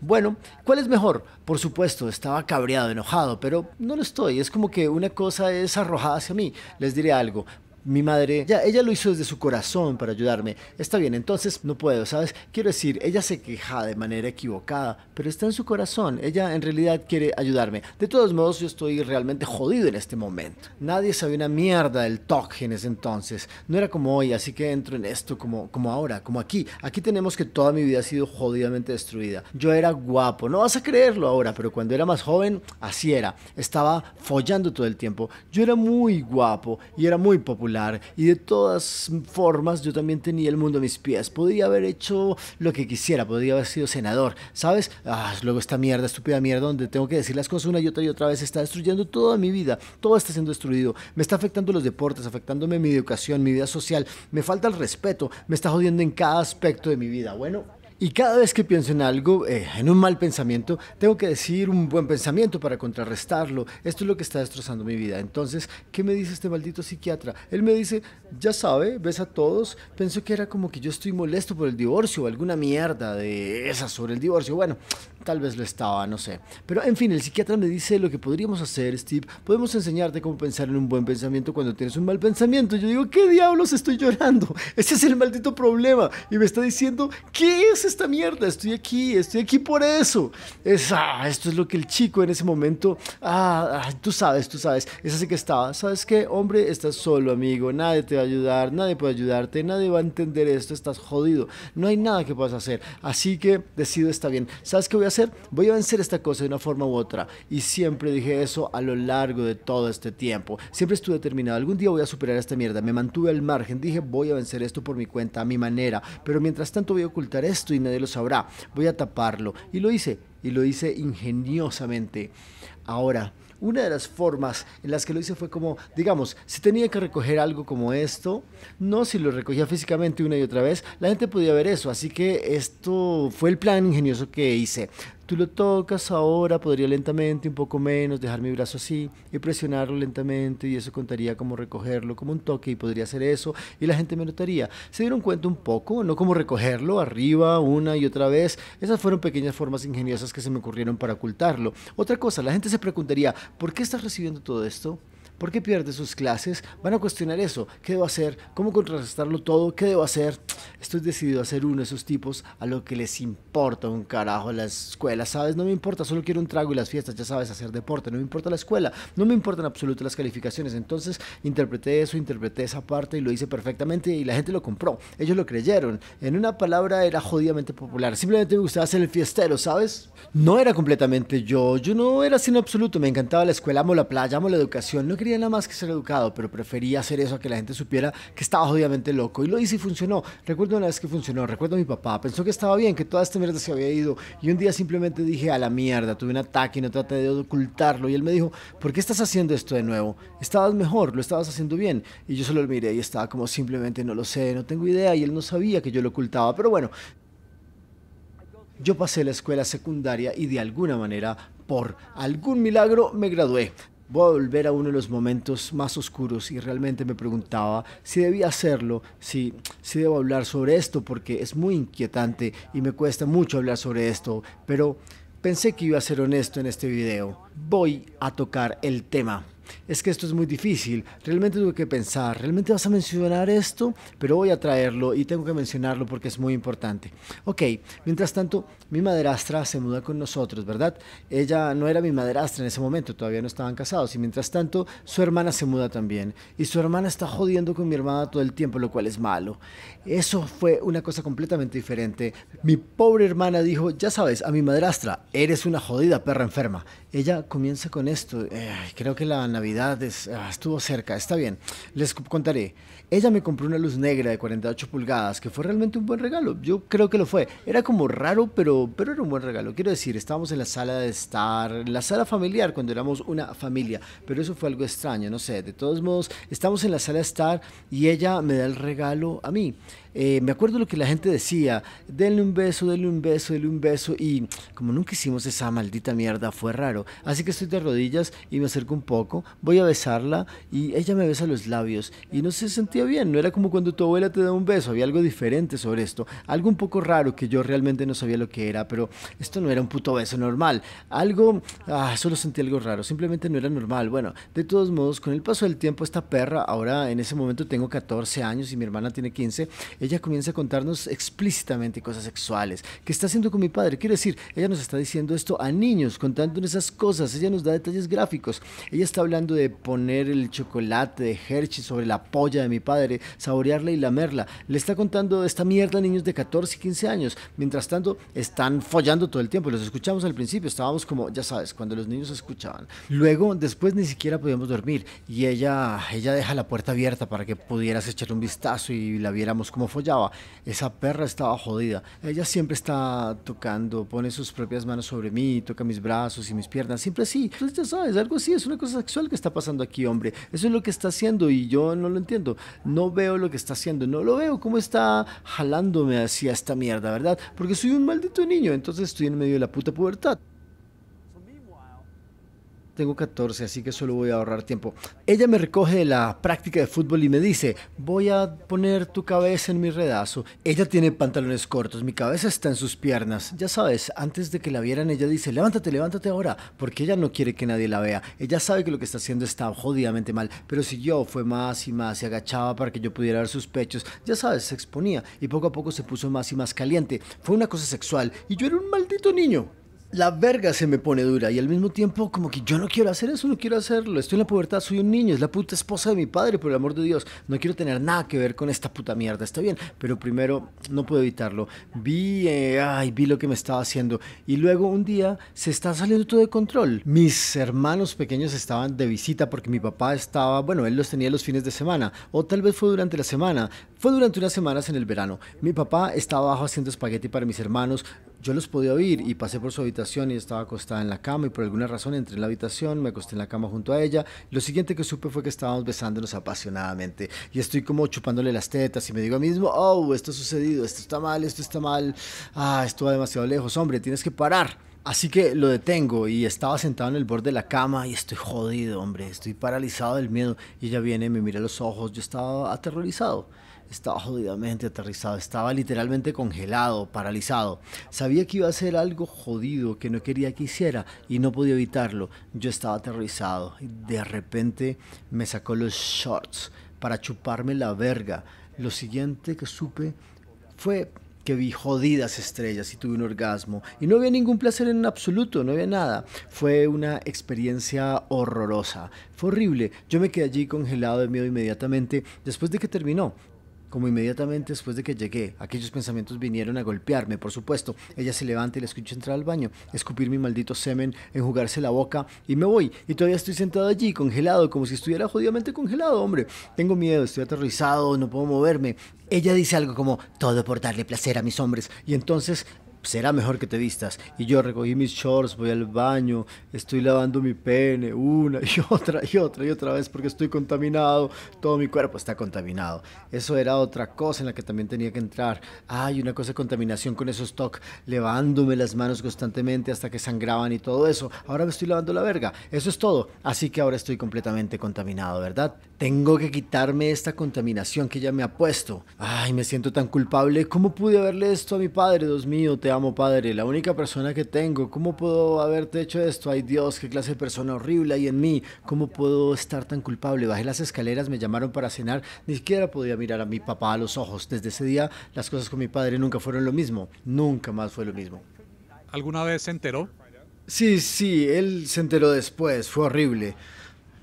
Bueno, ¿cuál es mejor? Por supuesto, estaba cabreado, enojado, pero no lo estoy. Es como que una cosa es arrojada hacia mí. Les diré algo mi madre, ya, ella lo hizo desde su corazón para ayudarme. Está bien, entonces no puedo, ¿sabes? Quiero decir, ella se queja de manera equivocada, pero está en su corazón. Ella en realidad quiere ayudarme. De todos modos, yo estoy realmente jodido en este momento. Nadie sabía una mierda del TOC en ese entonces. No era como hoy, así que entro en esto como, como ahora, como aquí. Aquí tenemos que toda mi vida ha sido jodidamente destruida. Yo era guapo, no vas a creerlo ahora, pero cuando era más joven, así era. Estaba follando todo el tiempo. Yo era muy guapo y era muy popular y de todas formas yo también tenía el mundo a mis pies. Podría haber hecho lo que quisiera, podría haber sido senador, ¿sabes? Ah, luego esta mierda, estúpida mierda, donde tengo que decir las cosas una y otra y otra vez, está destruyendo toda mi vida, todo está siendo destruido, me está afectando los deportes, afectándome mi educación, mi vida social, me falta el respeto, me está jodiendo en cada aspecto de mi vida. Bueno, y cada vez que pienso en algo, eh, en un mal pensamiento, tengo que decir un buen pensamiento para contrarrestarlo. Esto es lo que está destrozando mi vida. Entonces, ¿qué me dice este maldito psiquiatra? Él me dice, ya sabe, ves a todos. Pensó que era como que yo estoy molesto por el divorcio, o alguna mierda de esas sobre el divorcio. Bueno, tal vez lo estaba, no sé. Pero en fin, el psiquiatra me dice lo que podríamos hacer, Steve. Podemos enseñarte cómo pensar en un buen pensamiento cuando tienes un mal pensamiento. Yo digo, ¿qué diablos estoy llorando? Ese es el maldito problema. Y me está diciendo, ¿qué es esta mierda? Estoy aquí, estoy aquí por eso. Es, ah, esto es lo que el chico en ese momento, ah, ah, tú sabes, tú sabes, es así que estaba. ¿Sabes qué? Hombre, estás solo, amigo, nadie te va a ayudar, nadie puede ayudarte, nadie va a entender esto, estás jodido, no hay nada que puedas hacer. Así que decido, está bien. ¿Sabes qué voy a hacer? Voy a vencer esta cosa de una forma u otra. Y siempre dije eso a lo largo de todo este tiempo. Siempre estuve determinado, algún día voy a superar esta mierda. Me mantuve al margen, dije voy a vencer esto por mi cuenta, a mi manera. Pero mientras tanto voy a ocultar esto y nadie lo sabrá. Voy a taparlo. Y lo hice, y lo hice ingeniosamente. Ahora, una de las formas en las que lo hice fue como, digamos, si tenía que recoger algo como esto, no si lo recogía físicamente una y otra vez, la gente podía ver eso. Así que esto fue el plan ingenioso que hice. Tú lo tocas ahora, podría lentamente, un poco menos, dejar mi brazo así y presionarlo lentamente y eso contaría como recogerlo, como un toque y podría hacer eso y la gente me notaría. ¿Se dieron cuenta un poco? No como recogerlo arriba una y otra vez. Esas fueron pequeñas formas ingeniosas que se me ocurrieron para ocultarlo. Otra cosa, la gente se preguntaría, ¿por qué estás recibiendo todo esto? ¿Por qué pierde sus clases? Van a cuestionar eso. ¿Qué debo hacer? ¿Cómo contrarrestarlo todo? ¿Qué debo hacer? Estoy decidido a ser uno de esos tipos a lo que les importa un carajo la escuela, ¿sabes? No me importa, solo quiero un trago y las fiestas, ya sabes, hacer deporte, no me importa la escuela, no me importan absoluto las calificaciones. Entonces interpreté eso, interpreté esa parte y lo hice perfectamente y la gente lo compró. Ellos lo creyeron. En una palabra era jodidamente popular. Simplemente me gustaba ser el fiestero, ¿sabes? No era completamente yo, yo no era sino absoluto. Me encantaba la escuela, amo la playa, amo la educación, nada más que ser educado, pero prefería hacer eso a que la gente supiera que estaba jodidamente loco. Y lo hice y funcionó. Recuerdo una vez que funcionó, recuerdo a mi papá, pensó que estaba bien, que toda esta mierda se había ido. Y un día simplemente dije, a la mierda, tuve un ataque y no traté de ocultarlo. Y él me dijo, ¿por qué estás haciendo esto de nuevo? Estabas mejor, lo estabas haciendo bien. Y yo solo lo miré y estaba como simplemente no lo sé, no tengo idea. Y él no sabía que yo lo ocultaba. Pero bueno, yo pasé la escuela secundaria y de alguna manera, por algún milagro, me gradué voy a volver a uno de los momentos más oscuros y realmente me preguntaba si debía hacerlo, si, si debo hablar sobre esto, porque es muy inquietante y me cuesta mucho hablar sobre esto, pero pensé que iba a ser honesto en este video. Voy a tocar el tema es que esto es muy difícil, realmente tuve que pensar, realmente vas a mencionar esto, pero voy a traerlo y tengo que mencionarlo porque es muy importante. Ok, mientras tanto, mi madrastra se muda con nosotros, ¿verdad? Ella no era mi madrastra en ese momento, todavía no estaban casados, y mientras tanto, su hermana se muda también, y su hermana está jodiendo con mi hermana todo el tiempo, lo cual es malo. Eso fue una cosa completamente diferente. Mi pobre hermana dijo, ya sabes, a mi madrastra, eres una jodida perra enferma. Ella comienza con esto, creo que la Navidad ah, estuvo cerca, está bien. Les contaré. Ella me compró una luz negra de 48 pulgadas, que fue realmente un buen regalo. Yo creo que lo fue. Era como raro, pero, pero era un buen regalo. Quiero decir, estábamos en la sala de estar, en la sala familiar, cuando éramos una familia. Pero eso fue algo extraño, no sé. De todos modos, estamos en la sala de estar y ella me da el regalo a mí. Eh, me acuerdo lo que la gente decía, denle un beso, denle un beso, denle un beso, y como nunca hicimos esa maldita mierda, fue raro. Así que estoy de rodillas y me acerco un poco voy a besarla y ella me besa los labios y no se sentía bien, no era como cuando tu abuela te da un beso, había algo diferente sobre esto, algo un poco raro que yo realmente no sabía lo que era, pero esto no era un puto beso normal, algo, ah, solo sentí algo raro, simplemente no era normal, bueno, de todos modos, con el paso del tiempo esta perra, ahora en ese momento tengo 14 años y mi hermana tiene 15, ella comienza a contarnos explícitamente cosas sexuales, que está haciendo con mi padre, quiero decir, ella nos está diciendo esto a niños, contándonos esas cosas, ella nos da detalles gráficos, ella está hablando de poner el chocolate de Hershey sobre la polla de mi padre, saborearla y lamerla. Le está contando esta mierda a niños de 14 y 15 años. Mientras tanto, están follando todo el tiempo. Los escuchamos al principio, estábamos como, ya sabes, cuando los niños escuchaban. Luego, después ni siquiera podíamos dormir y ella, ella deja la puerta abierta para que pudieras echar un vistazo y la viéramos como follaba. Esa perra estaba jodida. Ella siempre está tocando, pone sus propias manos sobre mí, toca mis brazos y mis piernas, siempre así. ya sabes, algo así, es una cosa sexual lo que está pasando aquí, hombre. Eso es lo que está haciendo y yo no lo entiendo. No veo lo que está haciendo, no lo veo cómo está jalándome hacia esta mierda, ¿verdad? Porque soy un maldito niño, entonces estoy en medio de la puta pubertad. Tengo 14, así que solo voy a ahorrar tiempo. Ella me recoge de la práctica de fútbol y me dice, voy a poner tu cabeza en mi redazo. Ella tiene pantalones cortos, mi cabeza está en sus piernas. Ya sabes, antes de que la vieran, ella dice, levántate, levántate ahora, porque ella no quiere que nadie la vea. Ella sabe que lo que está haciendo está jodidamente mal, pero si yo fue más y más, se agachaba para que yo pudiera ver sus pechos. Ya sabes, se exponía y poco a poco se puso más y más caliente. Fue una cosa sexual y yo era un maldito niño la verga se me pone dura y al mismo tiempo como que yo no quiero hacer eso, no quiero hacerlo. Estoy en la pubertad, soy un niño, es la puta esposa de mi padre, por el amor de Dios. No quiero tener nada que ver con esta puta mierda, está bien. Pero primero no puedo evitarlo. Vi, eh, ay, vi lo que me estaba haciendo. Y luego un día se está saliendo todo de control. Mis hermanos pequeños estaban de visita porque mi papá estaba, bueno, él los tenía los fines de semana. O tal vez fue durante la semana. Fue durante unas semanas en el verano. Mi papá estaba abajo haciendo espagueti para mis hermanos. Yo los podía oír y pasé por su habitación y estaba acostada en la cama y por alguna razón entré en la habitación, me acosté en la cama junto a ella. Lo siguiente que supe fue que estábamos besándonos apasionadamente y estoy como chupándole las tetas y me digo a mí mismo, oh, esto ha sucedido, esto está mal, esto está mal, ah, esto demasiado lejos, hombre, tienes que parar. Así que lo detengo y estaba sentado en el borde de la cama y estoy jodido, hombre, estoy paralizado del miedo. Y ella viene, me mira los ojos, yo estaba aterrorizado, estaba jodidamente aterrizado, estaba literalmente congelado, paralizado. Sabía que iba a ser algo jodido que no quería que hiciera y no podía evitarlo. Yo estaba aterrorizado y de repente me sacó los shorts para chuparme la verga. Lo siguiente que supe fue vi jodidas estrellas y tuve un orgasmo. Y no había ningún placer en absoluto, no había nada. Fue una experiencia horrorosa. Fue horrible. Yo me quedé allí congelado de miedo inmediatamente después de que terminó como inmediatamente después de que llegué. Aquellos pensamientos vinieron a golpearme, por supuesto. Ella se levanta y la escucho entrar al baño, escupir mi maldito semen, enjugarse la boca y me voy. Y todavía estoy sentado allí, congelado, como si estuviera jodidamente congelado, hombre. Tengo miedo, estoy aterrorizado no puedo moverme ella dice algo como, todo por darle placer a mis hombres. Y entonces será mejor que te vistas. Y yo recogí mis shorts, voy al baño, estoy lavando mi pene una y otra y otra y otra vez porque estoy contaminado, todo mi cuerpo está contaminado. Eso era otra cosa en la que también tenía que entrar. Hay una cosa de contaminación con esos toques, levándome las manos constantemente hasta que sangraban y todo eso. Ahora me estoy lavando la verga. Eso es todo. Así que ahora estoy completamente contaminado, ¿verdad? Tengo que quitarme esta contaminación que ya me ha puesto. Ay, me siento tan culpable. ¿Cómo pude haberle esto a mi padre, Dios mío? Te amo, Padre, la única persona que tengo. ¿Cómo puedo haberte hecho esto? Ay Dios, qué clase de persona horrible hay en mí. ¿Cómo puedo estar tan culpable? Bajé las escaleras, me llamaron para cenar, ni siquiera podía mirar a mi papá a los ojos. Desde ese día las cosas con mi padre nunca fueron lo mismo, nunca más fue lo mismo. ¿Alguna vez se enteró? Sí, sí, él se enteró después, fue horrible.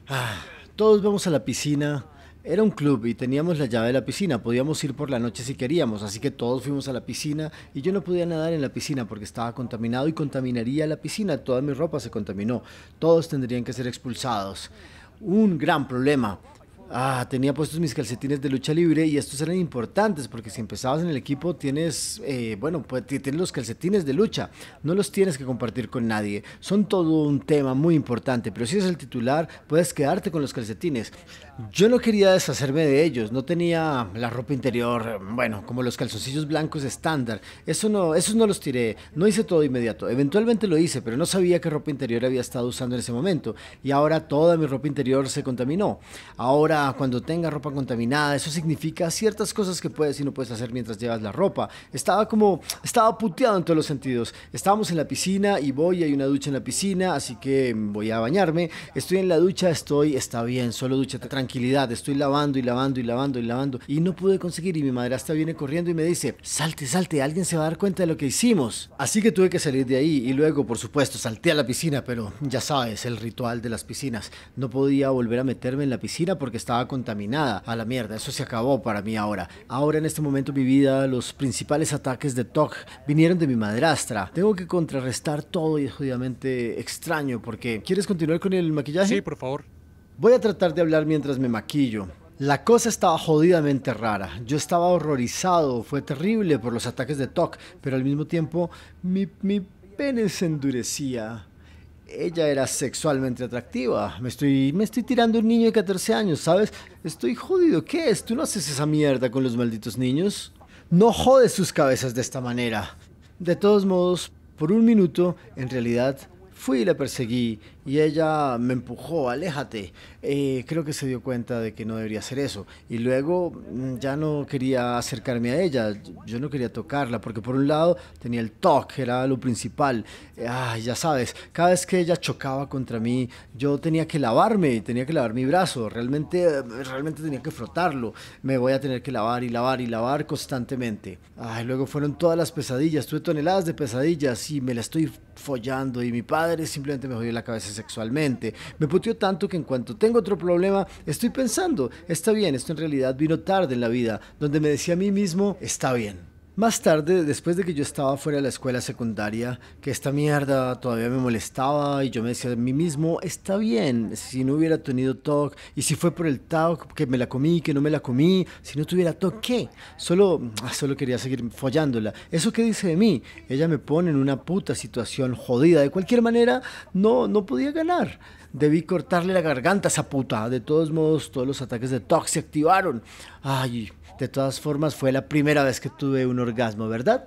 Ah, todos vamos a la piscina era un club y teníamos la llave de la piscina, podíamos ir por la noche si queríamos, así que todos fuimos a la piscina y yo no podía nadar en la piscina porque estaba contaminado y contaminaría la piscina, toda mi ropa se contaminó, todos tendrían que ser expulsados. Un gran problema. Ah, tenía puestos mis calcetines de lucha libre y estos eran importantes porque si empezabas en el equipo tienes, eh, bueno, pues tienes los calcetines de lucha, no los tienes que compartir con nadie, son todo un tema muy importante, pero si eres el titular puedes quedarte con los calcetines. Yo no quería deshacerme de ellos, no tenía la ropa interior, bueno, como los calzoncillos blancos estándar. Eso no, esos no los tiré, no hice todo inmediato. Eventualmente lo hice, pero no sabía qué ropa interior había estado usando en ese momento. Y ahora toda mi ropa interior se contaminó. Ahora, cuando tenga ropa contaminada, eso significa ciertas cosas que puedes y no puedes hacer mientras llevas la ropa. Estaba como, estaba puteado en todos los sentidos. Estábamos en la piscina y voy, hay una ducha en la piscina, así que voy a bañarme. Estoy en la ducha, estoy, está bien, solo ducha tranquila Estoy lavando y lavando y lavando y lavando y no pude conseguir y mi madrastra viene corriendo y me dice, salte, salte, alguien se va a dar cuenta de lo que hicimos. Así que tuve que salir de ahí y luego, por supuesto, salté a la piscina, pero ya sabes, el ritual de las piscinas. No podía volver a meterme en la piscina porque estaba contaminada. A la mierda, eso se acabó para mí ahora. Ahora en este momento de mi vida, los principales ataques de TOC vinieron de mi madrastra. Tengo que contrarrestar todo y es jodidamente extraño porque... ¿Quieres continuar con el maquillaje? Sí, por favor. Voy a tratar de hablar mientras me maquillo. La cosa estaba jodidamente rara. Yo estaba horrorizado, fue terrible por los ataques de toc pero al mismo tiempo mi, mi pene se endurecía. Ella era sexualmente atractiva. Me estoy, me estoy tirando un niño de 14 años, ¿sabes? Estoy jodido. ¿Qué es? ¿Tú no haces esa mierda con los malditos niños? No jodes sus cabezas de esta manera. De todos modos, por un minuto, en realidad, fui y la perseguí y ella me empujó, aléjate. Eh, creo que se dio cuenta de que no debería hacer eso. Y luego mm, ya no quería acercarme a ella, yo no quería tocarla, porque por un lado tenía el toque, era lo principal. Ah, ya sabes, cada vez que ella chocaba contra mí, yo tenía que lavarme, tenía que lavar mi brazo, realmente, realmente tenía que frotarlo. Me voy a tener que lavar y lavar y lavar constantemente. Ay, luego fueron todas las pesadillas, tuve toneladas de pesadillas y me la estoy follando y mi padre simplemente me jodió la cabeza sexualmente. Me puteó tanto que en cuanto tengo otro problema, estoy pensando, está bien, esto en realidad vino tarde en la vida, donde me decía a mí mismo, está bien. Más tarde, después de que yo estaba fuera de la escuela secundaria, que esta mierda todavía me molestaba y yo me decía a mí mismo, está bien, si no hubiera tenido TOC y si fue por el TOC que me la comí, que no me la comí, si no tuviera TOC, ¿qué? Solo, ah, solo quería seguir follándola. ¿Eso qué dice de mí? Ella me pone en una puta situación jodida. De cualquier manera, no, no podía ganar. Debí cortarle la garganta a esa puta. De todos modos, todos los ataques de TOC se activaron. Ay, de todas formas, fue la primera vez que tuve un orgasmo, ¿verdad?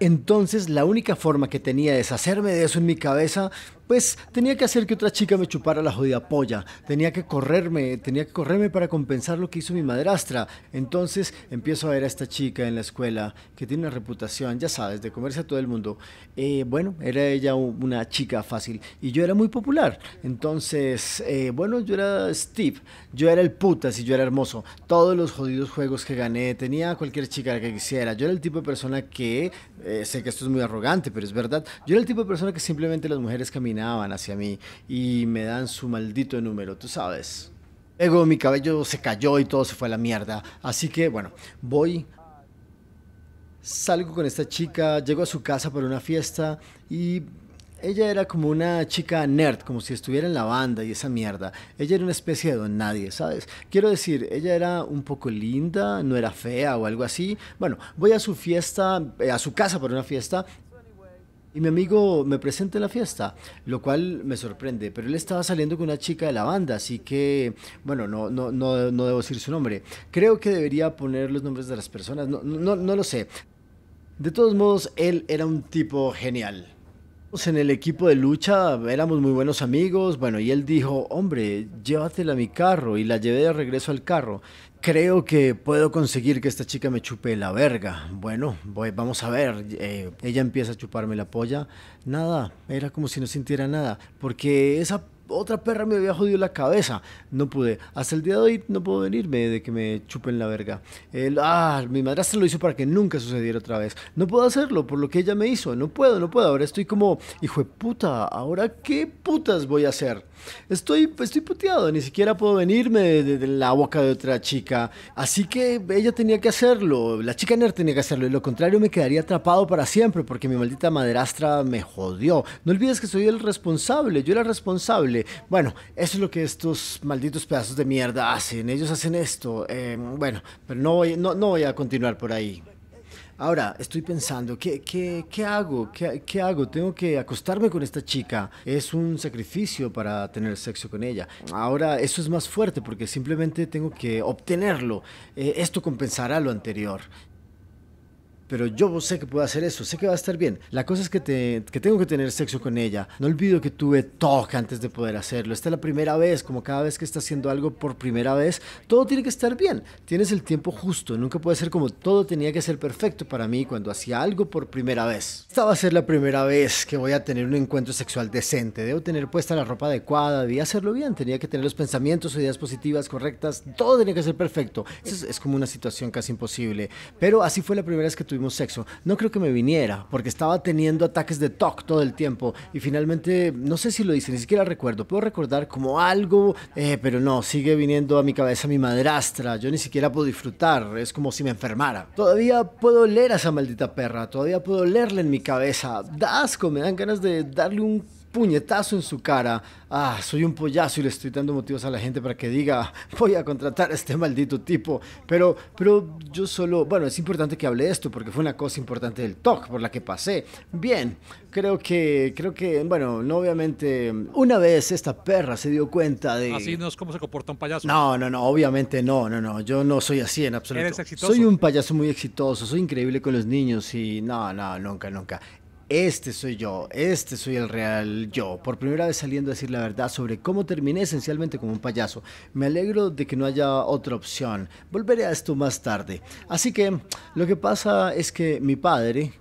Entonces la única forma que tenía de deshacerme de eso en mi cabeza pues tenía que hacer que otra chica me chupara la jodida polla, tenía que correrme, tenía que correrme para compensar lo que hizo mi madrastra. Entonces empiezo a ver a esta chica en la escuela que tiene una reputación, ya sabes, de comerse a todo el mundo. Eh, bueno, era ella una chica fácil y yo era muy popular. Entonces, eh, bueno, yo era Steve, yo era el putas y yo era hermoso. Todos los jodidos juegos que gané, tenía cualquier chica que quisiera. Yo era el tipo de persona que, eh, sé que esto es muy arrogante, pero es verdad, yo era el tipo de persona que simplemente las mujeres caminan hacia mí y me dan su maldito número, tú sabes. Luego mi cabello se cayó y todo se fue a la mierda. Así que bueno, voy, salgo con esta chica, llego a su casa para una fiesta y ella era como una chica nerd, como si estuviera en la banda y esa mierda. Ella era una especie de don nadie, ¿sabes? Quiero decir, ella era un poco linda, no era fea o algo así. Bueno, voy a su fiesta, eh, a su casa para una fiesta y mi amigo me presenta en la fiesta, lo cual me sorprende, pero él estaba saliendo con una chica de la banda, así que, bueno, no, no, no, no debo decir su nombre. Creo que debería poner los nombres de las personas, no, no, no lo sé. De todos modos, él era un tipo genial. En el equipo de lucha éramos muy buenos amigos, bueno, y él dijo, hombre, llévatela a mi carro, y la llevé de regreso al carro creo que puedo conseguir que esta chica me chupe la verga. Bueno, voy, vamos a ver. Eh, ella empieza a chuparme la polla. Nada, era como si no sintiera nada. Porque esa otra perra me había jodido la cabeza. No pude. Hasta el día de hoy no puedo venirme de que me chupen la verga. ah, mi madrastra lo hizo para que nunca sucediera otra vez. No puedo hacerlo por lo que ella me hizo. No puedo, no puedo. Ahora estoy como, hijo de puta, ¿ahora qué putas voy a hacer? Estoy, estoy puteado, ni siquiera puedo venirme de, la boca de otra chica. Así que ella tenía que hacerlo, la chica nerd tenía que hacerlo. Y lo contrario me quedaría atrapado para siempre porque mi maldita madrastra me jodió. No olvides que soy el responsable, yo era responsable. Bueno, eso es lo que estos malditos pedazos de mierda hacen. Ellos hacen esto. Eh, bueno, pero no voy, no voy a continuar por ahí. Ahora, estoy pensando, ¿qué, qué, hago? ¿Qué, hago? ¿Tengo que acostarme con esta chica? Es un sacrificio para tener sexo con ella. Ahora, eso es más fuerte porque simplemente tengo que obtenerlo. Eh, esto compensará lo anterior pero yo sé que puedo hacer eso, sé que va a estar bien. La cosa es que, te, tengo que tener sexo con ella. No olvido que tuve toque antes de poder hacerlo. Esta es la primera vez, como cada vez que estás haciendo algo por primera vez, todo tiene que estar bien. Tienes el tiempo justo, nunca puede ser como todo tenía que ser perfecto para mí cuando hacía algo por primera vez. Esta va a ser la primera vez que voy a tener un encuentro sexual decente. Debo tener puesta la ropa adecuada, debía hacerlo bien, tenía que tener los pensamientos o ideas positivas correctas, todo tenía que ser perfecto. es, es como una situación casi imposible. Pero así fue la primera vez que tuve sexo. No creo que me viniera, porque estaba teniendo ataques de TOC todo el tiempo. Y finalmente, no sé si lo hice, ni siquiera recuerdo. Puedo recordar como algo, eh, pero no, sigue viniendo a mi cabeza mi madrastra. Yo ni siquiera puedo disfrutar, es como si me enfermara. Todavía puedo oler a esa maldita perra, todavía puedo olerla en mi cabeza. Da asco, me dan ganas de darle un puñetazo en su cara. Ah, soy un pollazo y le estoy dando motivos a la gente para que diga, voy a contratar a este maldito tipo. Pero, pero yo solo, bueno, es importante que hable esto porque fue una cosa importante del talk por la que pasé. Bien, creo que, creo que, bueno, no obviamente, una vez esta perra se dio cuenta de... Así no es como se comporta un payaso. No, no, no, obviamente no, no, no, yo no soy así en absoluto. Eres exitoso. Soy un payaso muy exitoso, soy increíble con los niños y no, no, nunca, nunca. Este soy yo, este soy el real yo. Por primera vez saliendo a decir la verdad sobre cómo terminé esencialmente como un payaso. Me alegro de que no haya otra opción. Volveré a esto más tarde. Así que lo que pasa es que mi padre,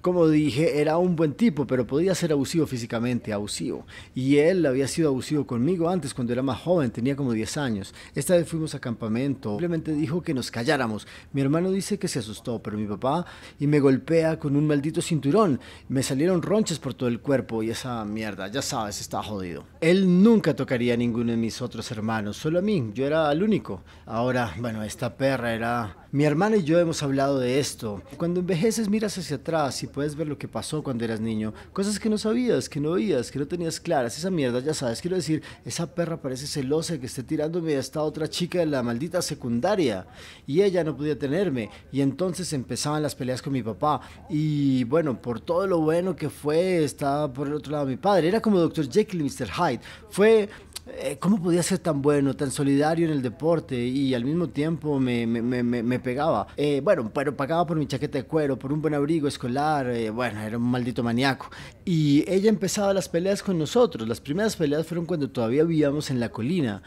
como dije, era un buen tipo, pero podía ser abusivo físicamente, abusivo. Y él había sido abusivo conmigo antes, cuando era más joven, tenía como 10 años. Esta vez fuimos a campamento, simplemente dijo que nos calláramos. Mi hermano dice que se asustó, pero mi papá y me golpea con un maldito cinturón. Me salieron ronches por todo el cuerpo y esa mierda, ya sabes, está jodido. Él nunca tocaría a ninguno de mis otros hermanos, solo a mí, yo era el único. Ahora, bueno, esta perra era mi hermana y yo hemos hablado de esto. Cuando envejeces miras hacia atrás y puedes ver lo que pasó cuando eras niño. Cosas que no sabías, que no oías, que no tenías claras. Esa mierda, ya sabes, quiero decir, esa perra parece celosa que esté tirándome a esta otra chica de la maldita secundaria. Y ella no podía tenerme. Y entonces empezaban las peleas con mi papá. Y bueno, por todo lo bueno que fue, estaba por el otro lado mi padre. Era como Dr. Jekyll y Mr. Hyde. Fue eh, ¿cómo podía ser tan bueno, tan solidario en el deporte y al mismo tiempo me, me, me, me pegaba? Eh, bueno, pero pagaba por mi chaqueta de cuero, por un buen abrigo escolar, eh, bueno, era un maldito maníaco. Y ella empezaba las peleas con nosotros, las primeras peleas fueron cuando todavía vivíamos en la colina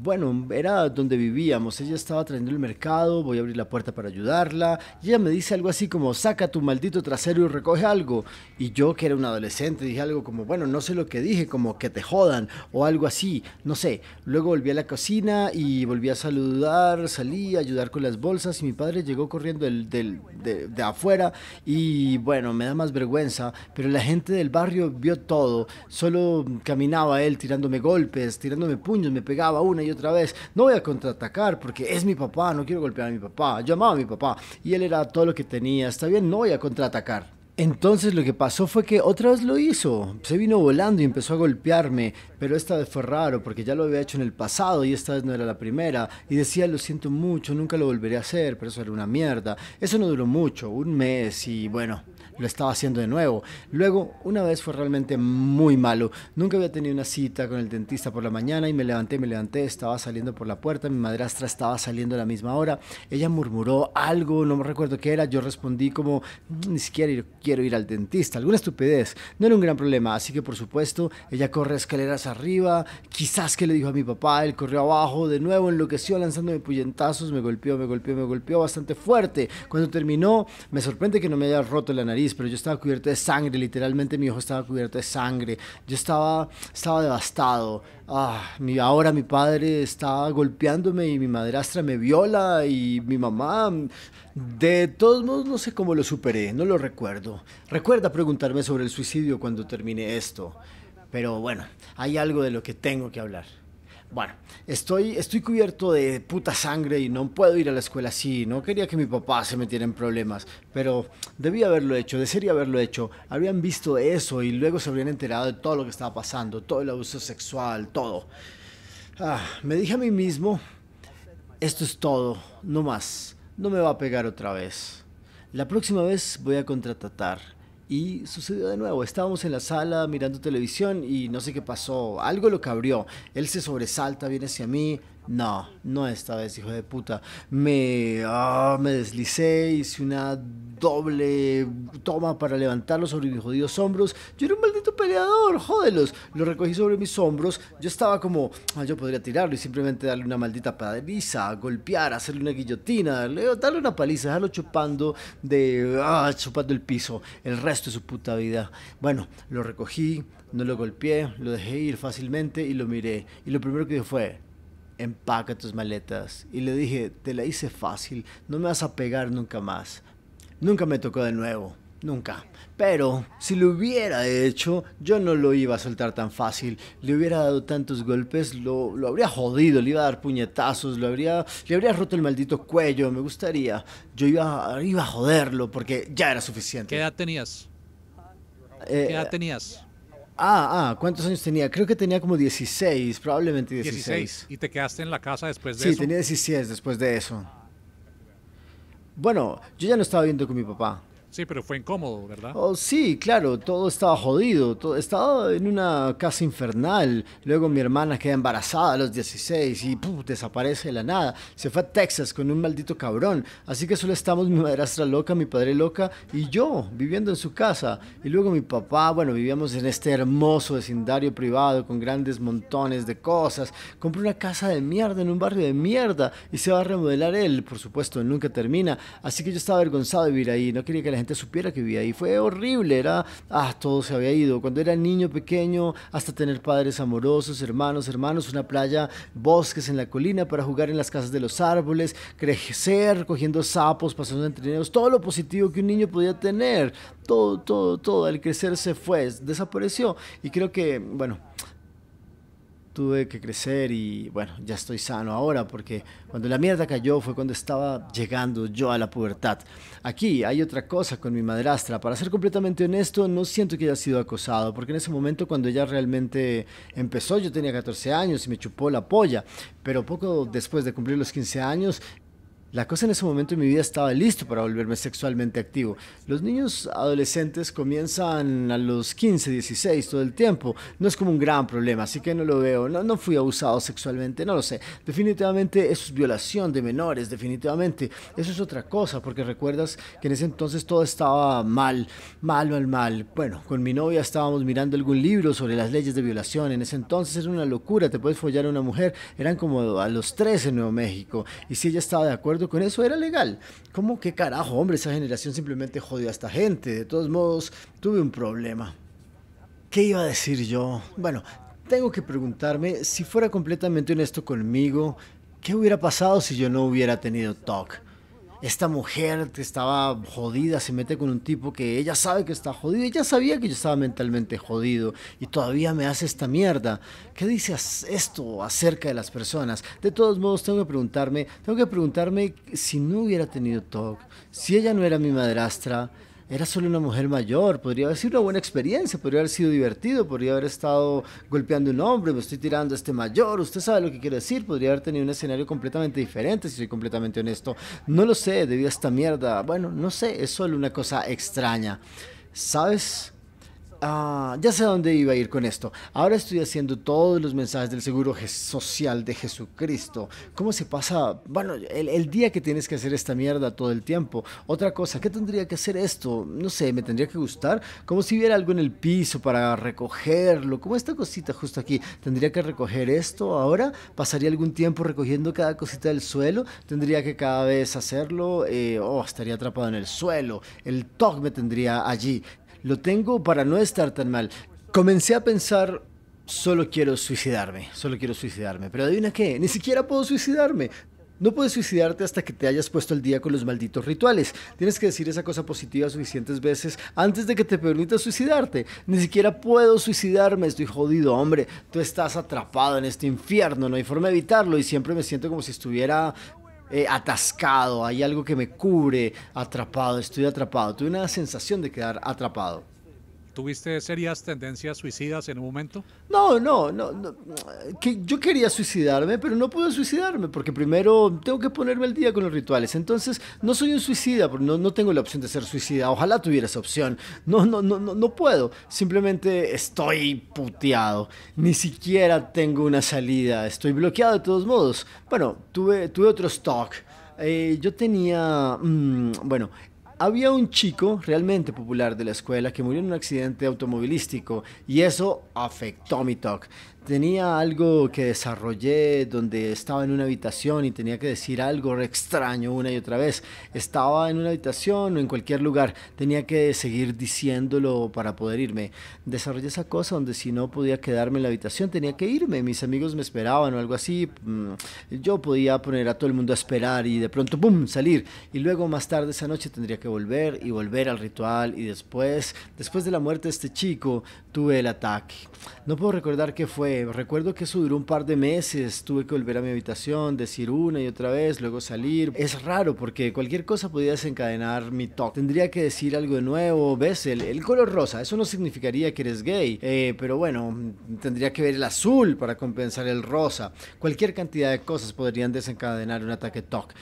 bueno, era donde vivíamos. Ella estaba trayendo el mercado, voy a abrir la puerta para ayudarla. Y ella me dice algo así como, saca tu maldito trasero y recoge algo. Y yo, que era un adolescente, dije algo como, bueno, no sé lo que dije, como que te jodan o algo así, no sé. Luego volví a la cocina y volví a saludar, salí a ayudar con las bolsas y mi padre llegó corriendo del, de, de afuera y bueno, me da más vergüenza, pero la gente del barrio vio todo. Solo caminaba él tirándome golpes, tirándome puños, me pegaba una y otra vez, no voy a contraatacar porque es mi papá, no quiero golpear a mi papá, llamaba a mi papá y él era todo lo que tenía, está bien, no voy a contraatacar. Entonces lo que pasó fue que otra vez lo hizo. Se vino volando y empezó a golpearme, pero esta vez fue raro porque ya lo había hecho en el pasado y esta vez no era la primera. Y decía, lo siento mucho, nunca lo volveré a hacer, pero eso era una mierda. Eso no duró mucho, un mes y bueno, lo estaba haciendo de nuevo. Luego, una vez fue realmente muy malo. Nunca había tenido una cita con el dentista por la mañana y me levanté, me levanté, estaba saliendo por la puerta, mi madrastra estaba saliendo a la misma hora. Ella murmuró algo, no me recuerdo qué era, yo respondí como, ni siquiera quiero ir al dentista, alguna estupidez. No era un gran problema, así que por supuesto, ella corre escaleras arriba, quizás que le dijo a mi papá, él corrió abajo, de nuevo enloqueció lanzándome puyentazos, me golpeó, me golpeó, me golpeó bastante fuerte. Cuando terminó, me sorprende que no me haya roto la nariz pero yo estaba cubierto de sangre, literalmente mi ojo estaba cubierto de sangre, yo estaba, estaba devastado. Ah, mi, ahora mi padre estaba golpeándome y mi madrastra me viola y mi mamá... De todos modos no sé cómo lo superé, no lo recuerdo. Recuerda preguntarme sobre el suicidio cuando termine esto. Pero bueno, hay algo de lo que tengo que hablar bueno, estoy, estoy cubierto de puta sangre y no puedo ir a la escuela así. No quería que mi papá se metiera en problemas, pero debía haberlo hecho, desearía haberlo hecho. Habrían visto eso y luego se habrían enterado de todo lo que estaba pasando, todo el abuso sexual, todo. Ah, me dije a mí mismo, esto es todo, no más. No me va a pegar otra vez. La próxima vez voy a contratar y sucedió de nuevo. Estábamos en la sala mirando televisión y no sé qué pasó. Algo lo cabrió. Él se sobresalta, viene hacia mí, no, no esta vez, hijo de puta. Me, ah, me deslicé, hice una doble toma para levantarlo sobre mis jodidos hombros. Yo era un maldito peleador, jódelos. Lo recogí sobre mis hombros. Yo estaba como, ah, yo podría tirarlo y simplemente darle una maldita paliza, golpear, hacerle una guillotina, darle, darle una paliza, dejarlo chupando de, ah, chupando el piso el resto de su puta vida. Bueno, lo recogí, no lo golpeé, lo dejé ir fácilmente y lo miré. Y lo primero que dije fue, empaca tus maletas. Y le dije, te la hice fácil, no me vas a pegar nunca más. Nunca me tocó de nuevo, nunca. Pero si lo hubiera hecho, yo no lo iba a soltar tan fácil. Le hubiera dado tantos golpes, lo, lo habría jodido, le iba a dar puñetazos, lo habría, le habría roto el maldito cuello, me gustaría. Yo iba, a joderlo porque ya era suficiente. ¿Qué edad tenías? Eh, ¿Qué edad tenías? Ah, ah, ¿cuántos años tenía? Creo que tenía como 16, probablemente 16. ¿Y te quedaste en la casa después de eso? Sí, tenía 16 después de eso. Bueno, yo ya no estaba viviendo con mi papá. Sí, pero fue incómodo, ¿verdad? Oh, sí, claro, todo estaba jodido, todo, estaba en una casa infernal. Luego mi hermana queda embarazada a los 16 y desaparece de la nada. Se fue a Texas con un maldito cabrón. Así que solo estamos mi madrastra loca, mi padre loca y yo viviendo en su casa. Y luego mi papá, bueno, vivíamos en este hermoso vecindario privado con grandes montones de cosas. Compró una casa de mierda en un barrio de mierda y se va a remodelar él, por supuesto, nunca termina. Así que yo estaba avergonzado de vivir ahí, no quería que la supiera que vivía ahí. Fue horrible, era, ah, todo se había ido. Cuando era niño pequeño, hasta tener padres amorosos, hermanos, hermanos, una playa, bosques en la colina para jugar en las casas de los árboles, crecer, cogiendo sapos, pasando entre todo lo positivo que un niño podía tener. Todo, todo, todo, al crecer se fue, desapareció. Y creo que, bueno, tuve que crecer y bueno, ya estoy sano ahora porque cuando la mierda cayó fue cuando estaba llegando yo a la pubertad. Aquí hay otra cosa con mi madrastra. Para ser completamente honesto, no siento que haya sido acosado porque en ese momento cuando ella realmente empezó yo tenía 14 años y me chupó la polla. Pero poco después de cumplir los 15 años, la cosa en ese momento en mi vida estaba listo para volverme sexualmente activo. Los niños adolescentes comienzan a los 15, 16 todo el tiempo. No es como un gran problema, así que no lo veo. No, fui abusado sexualmente, no lo sé. Definitivamente eso es violación de menores, definitivamente. Eso es otra cosa, porque recuerdas que en ese entonces todo estaba mal, mal, mal, mal. Bueno, con mi novia estábamos mirando algún libro sobre las leyes de violación. En ese entonces era una locura, te puedes follar a una mujer. Eran como a los 13 en Nuevo México. Y si ella estaba de acuerdo, con eso, era legal. ¿Cómo que carajo, hombre? Esa generación simplemente jodió a esta gente. De todos modos, tuve un problema. ¿Qué iba a decir yo? Bueno, tengo que preguntarme, si fuera completamente honesto conmigo, ¿qué hubiera pasado si yo no hubiera tenido talk? esta mujer que estaba jodida se mete con un tipo que ella sabe que está jodido, ella sabía que yo estaba mentalmente jodido y todavía me hace esta mierda. ¿Qué dices esto acerca de las personas? De todos modos, tengo que preguntarme, tengo que preguntarme si no hubiera tenido TOC, si ella no era mi madrastra, era solo una mujer mayor, podría haber sido una buena experiencia, podría haber sido divertido, podría haber estado golpeando a un hombre, me estoy tirando a este mayor, usted sabe lo que quiero decir, podría haber tenido un escenario completamente diferente, si soy completamente honesto. No lo sé, debido a esta mierda, bueno, no sé, es solo una cosa extraña. ¿Sabes? Ah, ya sé dónde iba a ir con esto. Ahora estoy haciendo todos los mensajes del seguro social de Jesucristo. ¿Cómo se pasa? Bueno, el, día que tienes que hacer esta mierda todo el tiempo. Otra cosa, ¿qué tendría que hacer esto? No sé, me tendría que gustar. Como si hubiera algo en el piso para recogerlo. Como esta cosita justo aquí. Tendría que recoger esto ahora. Pasaría algún tiempo recogiendo cada cosita del suelo. Tendría que cada vez hacerlo. Eh, oh, estaría atrapado en el suelo. El toque me tendría allí. Lo tengo para no estar tan mal. Comencé a pensar, solo quiero suicidarme, solo quiero suicidarme. Pero adivina qué, ni siquiera puedo suicidarme. No puedes suicidarte hasta que te hayas puesto el día con los malditos rituales. Tienes que decir esa cosa positiva suficientes veces antes de que te permita suicidarte. Ni siquiera puedo suicidarme, estoy jodido, hombre. Tú estás atrapado en este infierno, no hay forma de evitarlo y siempre me siento como si estuviera eh, atascado, hay algo que me cubre, atrapado, estoy atrapado. Tuve una sensación de quedar atrapado. ¿Tuviste serias tendencias suicidas en un momento? No, no, no. Que yo quería suicidarme, pero no pude suicidarme porque primero tengo que ponerme al día con los rituales. Entonces, no soy un suicida, porque no, no tengo la opción de ser suicida. Ojalá tuviera esa opción. No, no, no, no, no puedo. Simplemente estoy puteado. Ni siquiera tengo una salida. Estoy bloqueado de todos modos. Bueno, tuve, tuve otro stock. Eh, yo tenía, mm, bueno, había un chico realmente popular de la escuela que murió en un accidente automovilístico y eso afectó a mi talk. Tenía algo que desarrollé donde estaba en una habitación y tenía que decir algo extraño una y otra vez. Estaba en una habitación o en cualquier lugar, tenía que seguir diciéndolo para poder irme. Desarrollé esa cosa donde si no podía quedarme en la habitación tenía que irme. Mis amigos me esperaban o algo así. Mm, yo podía poner a todo el mundo a esperar y de pronto, ¡pum!, salir. Y luego más tarde esa noche tendría que volver y volver al ritual y después, después de la muerte de este chico, tuve el ataque. No puedo recordar qué fue eh, recuerdo que eso duró un par de meses, tuve que volver a mi habitación, decir una y otra vez, luego salir. Es raro porque cualquier cosa podía desencadenar mi talk. Tendría que decir algo de nuevo, ves, el, color rosa, eso no significaría que eres gay, eh, pero bueno, tendría que ver el azul para compensar el rosa. Cualquier cantidad de cosas podrían desencadenar un ataque talk.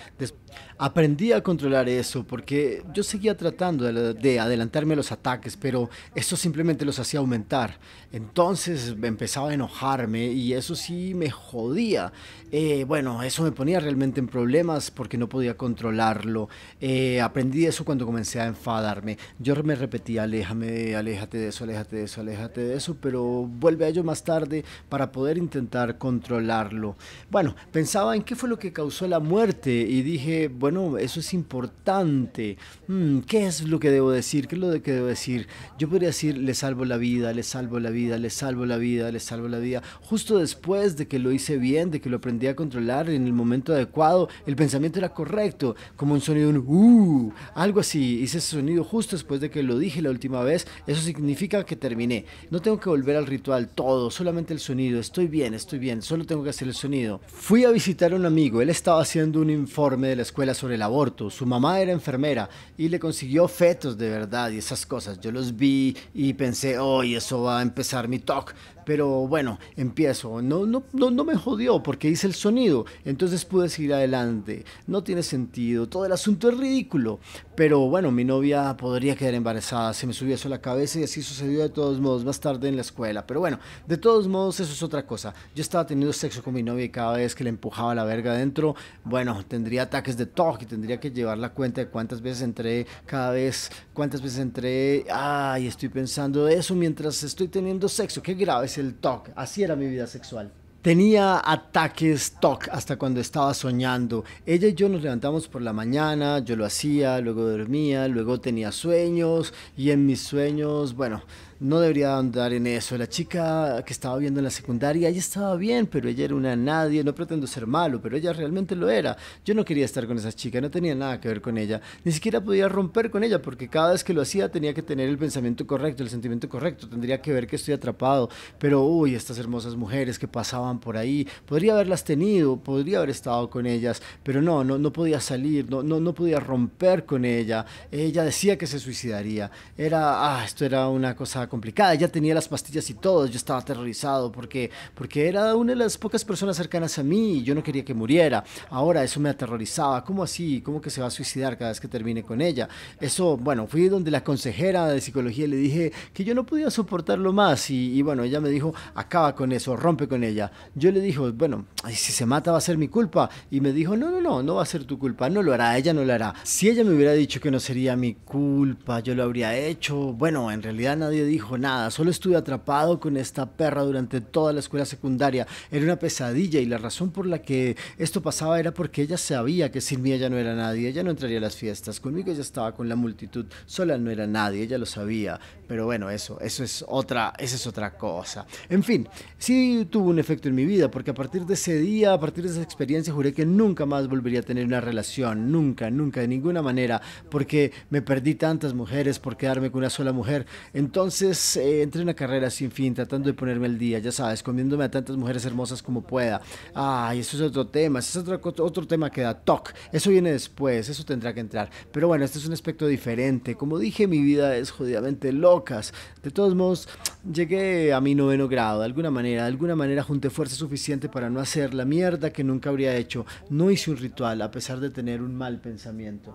Aprendí a controlar eso porque yo seguía tratando de adelantarme a los ataques, pero eso simplemente los hacía aumentar. Entonces empezaba a enojarme y eso sí me jodía. Eh, bueno, eso me ponía realmente en problemas porque no podía controlarlo. Eh, aprendí eso cuando comencé a enfadarme. Yo me repetía, aléjame, aléjate de eso, aléjate de eso, aléjate de eso, pero vuelve a ello más tarde para poder intentar controlarlo. Bueno, pensaba en qué fue lo que causó la muerte y dije, bueno, eso es importante. Mm, ¿Qué es lo que debo decir? ¿Qué es lo que debo decir? Yo podría decir, le salvo la vida, le salvo la vida le salvo la vida, le salvo la vida. Justo después de que lo hice bien, de que lo aprendí a controlar en el momento adecuado, el pensamiento era correcto, como un sonido, un uh, algo así. Hice ese sonido justo después de que lo dije la última vez. Eso significa que terminé. No tengo que volver al ritual todo, solamente el sonido. Estoy bien, estoy bien, solo tengo que hacer el sonido. Fui a visitar a un amigo, él estaba haciendo un informe de la escuela sobre el aborto. Su mamá era enfermera y le consiguió fetos de verdad y esas cosas. Yo los vi y pensé, hoy eso va a empezar mi talk, pero bueno, empiezo. No, no, no, no me jodió porque hice el sonido, entonces pude seguir adelante. No tiene sentido, todo el asunto es ridículo, pero bueno, mi novia podría quedar embarazada, se me subió eso a la cabeza y así sucedió de todos modos más tarde en la escuela. Pero bueno, de todos modos eso es otra cosa. Yo estaba teniendo sexo con mi novia y cada vez que le empujaba la verga adentro, bueno, tendría ataques de y tendría que llevar la cuenta de cuántas veces entré, cada vez, cuántas veces entré. Ay, estoy pensando eso mientras estoy teniendo sexo. Qué grave es el toque. Así era mi vida sexual. Tenía ataques TOC hasta cuando estaba soñando. Ella y yo nos levantamos por la mañana, yo lo hacía, luego dormía, luego tenía sueños y en mis sueños, bueno, no debería andar en eso. La chica que estaba viendo en la secundaria, ella estaba bien, pero ella era una nadie. No pretendo ser malo, pero ella realmente lo era. Yo no quería estar con esa chica, no tenía nada que ver con ella. Ni siquiera podía romper con ella, porque cada vez que lo hacía tenía que tener el pensamiento correcto, el sentimiento correcto. Tendría que ver que estoy atrapado. Pero, uy, estas hermosas mujeres que pasaban por ahí, podría haberlas tenido, podría haber estado con ellas, pero no, no, no podía salir, no, no, no podía romper con ella. Ella decía que se suicidaría. Era, ah, esto era una cosa complicada. ya tenía las pastillas y todo. Yo estaba aterrorizado porque, porque era una de las pocas personas cercanas a mí y yo no quería que muriera. Ahora eso me aterrorizaba. ¿Cómo así? ¿Cómo que se va a suicidar cada vez que termine con ella? Eso, bueno, fui donde la consejera de psicología le dije que yo no podía soportarlo más. Y, y bueno, ella me dijo, acaba con eso, rompe con ella. Yo le dije, bueno, si se mata va a ser mi culpa. Y me dijo, no, no, no, no va a ser tu culpa. No lo hará, ella no lo hará. Si ella me hubiera dicho que no sería mi culpa, yo lo habría hecho. Bueno, en realidad nadie dijo dijo nada, solo estuve atrapado con esta perra durante toda la escuela secundaria, era una pesadilla y la razón por la que esto pasaba era porque ella sabía que sin mí ella no era nadie, ella no entraría a las fiestas, conmigo ella estaba con la multitud, sola no era nadie, ella lo sabía, pero bueno, eso, eso es otra, esa es otra cosa. En fin, sí tuvo un efecto en mi vida, porque a partir de ese día, a partir de esa experiencia, juré que nunca más volvería a tener una relación, nunca, nunca, de ninguna manera, porque me perdí tantas mujeres por quedarme con una sola mujer, entonces eh, entre una carrera sin fin, tratando de ponerme al día, ya sabes, escondiéndome a tantas mujeres hermosas como pueda. Ay, eso es otro tema, eso es otro, otro tema que da TOC. Eso viene después, eso tendrá que entrar. Pero bueno, este es un aspecto diferente. Como dije, mi vida es jodidamente locas. De todos modos, llegué a mi noveno grado, de alguna manera, de alguna manera junté fuerza suficiente para no hacer la mierda que nunca habría hecho. No hice un ritual, a pesar de tener un mal pensamiento.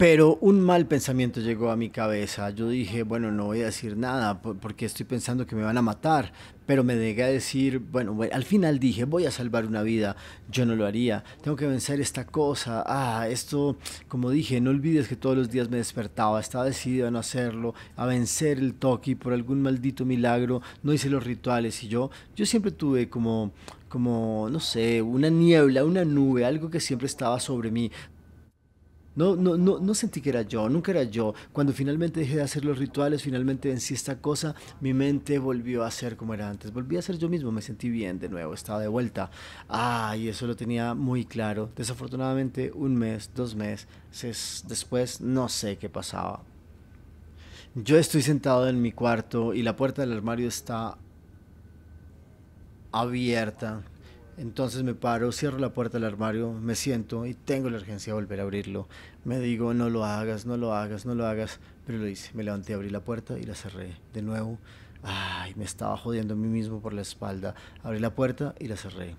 Pero un mal pensamiento llegó a mi cabeza. Yo dije, bueno, no voy a decir nada porque estoy pensando que me van a matar. Pero me negué a decir, bueno, al final dije, voy a salvar una vida. Yo no lo haría. Tengo que vencer esta cosa. Ah, esto, como dije, no olvides que todos los días me despertaba. Estaba decidido a no hacerlo, a vencer el toque. por algún maldito milagro no hice los rituales. Y yo, yo siempre tuve como como, no sé, una niebla, una nube, algo que siempre estaba sobre mí. No, no, no, no sentí que era yo, nunca era yo. Cuando finalmente dejé de hacer los rituales, finalmente vencí esta cosa, mi mente volvió a ser como era antes. Volví a ser yo mismo, me sentí bien de nuevo, estaba de vuelta. Ah, y eso lo tenía muy claro. Desafortunadamente, un mes, dos meses después, no sé qué pasaba. Yo estoy sentado en mi cuarto y la puerta del armario está abierta entonces me paro, cierro la puerta del armario, me siento y tengo la urgencia de volver a abrirlo. Me digo, no lo hagas, no lo hagas, no lo hagas, pero lo hice. Me levanté, abrí la puerta y la cerré de nuevo. Ay, me estaba jodiendo a mí mismo por la espalda. Abrí la puerta y la cerré.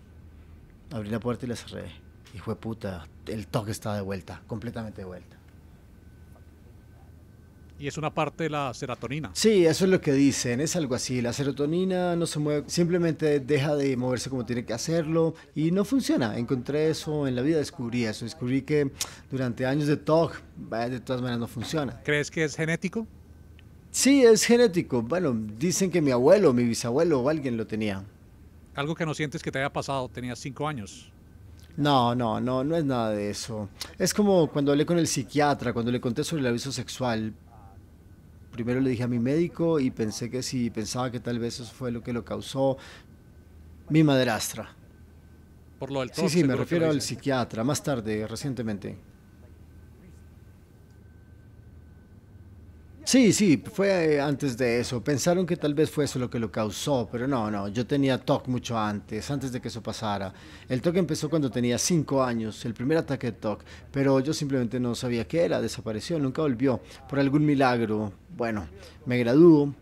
Abrí la puerta y la cerré. Y fue puta, el toque estaba de vuelta, completamente de vuelta. Y es una parte de la serotonina. Sí, eso es lo que dicen, es algo así. La serotonina no se mueve, simplemente deja de moverse como tiene que hacerlo y no funciona. Encontré eso en la vida, descubrí eso. Descubrí que durante años de TOC, de todas maneras no funciona. ¿Crees que es genético? Sí, es genético. Bueno, dicen que mi abuelo, mi bisabuelo o alguien lo tenía. Algo que no sientes que te haya pasado, tenías cinco años. No, no, no, no es nada de eso. Es como cuando hablé con el psiquiatra, cuando le conté sobre el aviso sexual primero le dije a mi médico y pensé que si pensaba que tal vez eso fue lo que lo causó mi madrastra. Por lo del sí, sí, me refiero al psiquiatra, más tarde, recientemente. Sí, sí, fue eh, antes de eso. Pensaron que tal vez fue eso lo que lo causó, pero no, no, yo tenía TOC mucho antes, antes de que eso pasara. El TOC empezó cuando tenía 5 años, el primer ataque de TOC, pero yo simplemente no sabía qué era, desapareció, nunca volvió, por algún milagro. Bueno, me graduó,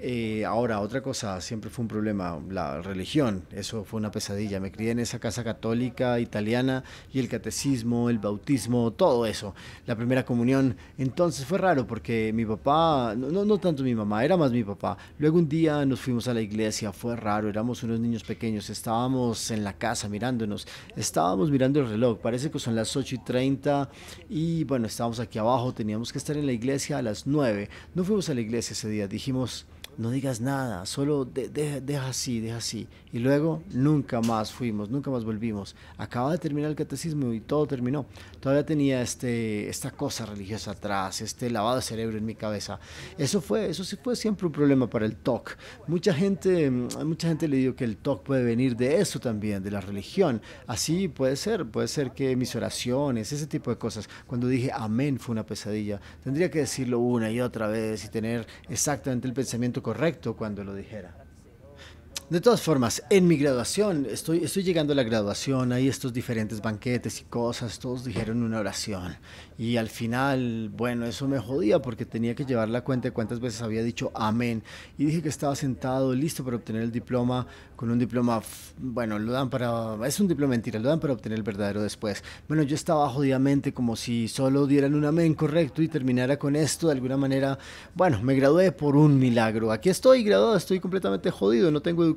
eh, ahora, otra cosa, siempre fue un problema, la religión, eso fue una pesadilla. Me crié en esa casa católica italiana y el catecismo, el bautismo, todo eso, la primera comunión. Entonces fue raro porque mi papá, no, no tanto mi mamá, era más mi papá. Luego un día nos fuimos a la iglesia, fue raro, éramos unos niños pequeños, estábamos en la casa mirándonos, estábamos mirando el reloj, parece que son las 8 y 30 y bueno, estábamos aquí abajo, teníamos que estar en la iglesia a las 9. No fuimos a la iglesia ese día, dijimos no digas nada, solo deja así, deja así. Y luego nunca más fuimos, nunca más volvimos. Acaba de terminar el catecismo y todo terminó. Todavía tenía este, esta cosa religiosa atrás, este lavado de cerebro en mi cabeza. Eso fue, eso sí fue siempre un problema para el TOC. Mucha gente, mucha gente le dijo que el TOC puede venir de eso también, de la religión. Así puede ser, puede ser que mis oraciones, ese tipo de cosas. Cuando dije amén fue una pesadilla. Tendría que decirlo una y otra vez y tener exactamente el pensamiento correcto cuando lo dijera. De todas formas, en mi graduación, estoy, estoy llegando a la graduación, hay estos diferentes banquetes y cosas, todos dijeron una oración. Y al final, bueno, eso me jodía porque tenía que llevar la cuenta de cuántas veces había dicho amén. Y dije que estaba sentado, listo para obtener el diploma, con un diploma, bueno, lo dan para, es un diploma mentira, lo dan para obtener el verdadero después. Bueno, yo estaba jodidamente como si solo dieran un amén correcto y terminara con esto de alguna manera. Bueno, me gradué por un milagro. Aquí estoy graduado, estoy completamente jodido, no tengo educación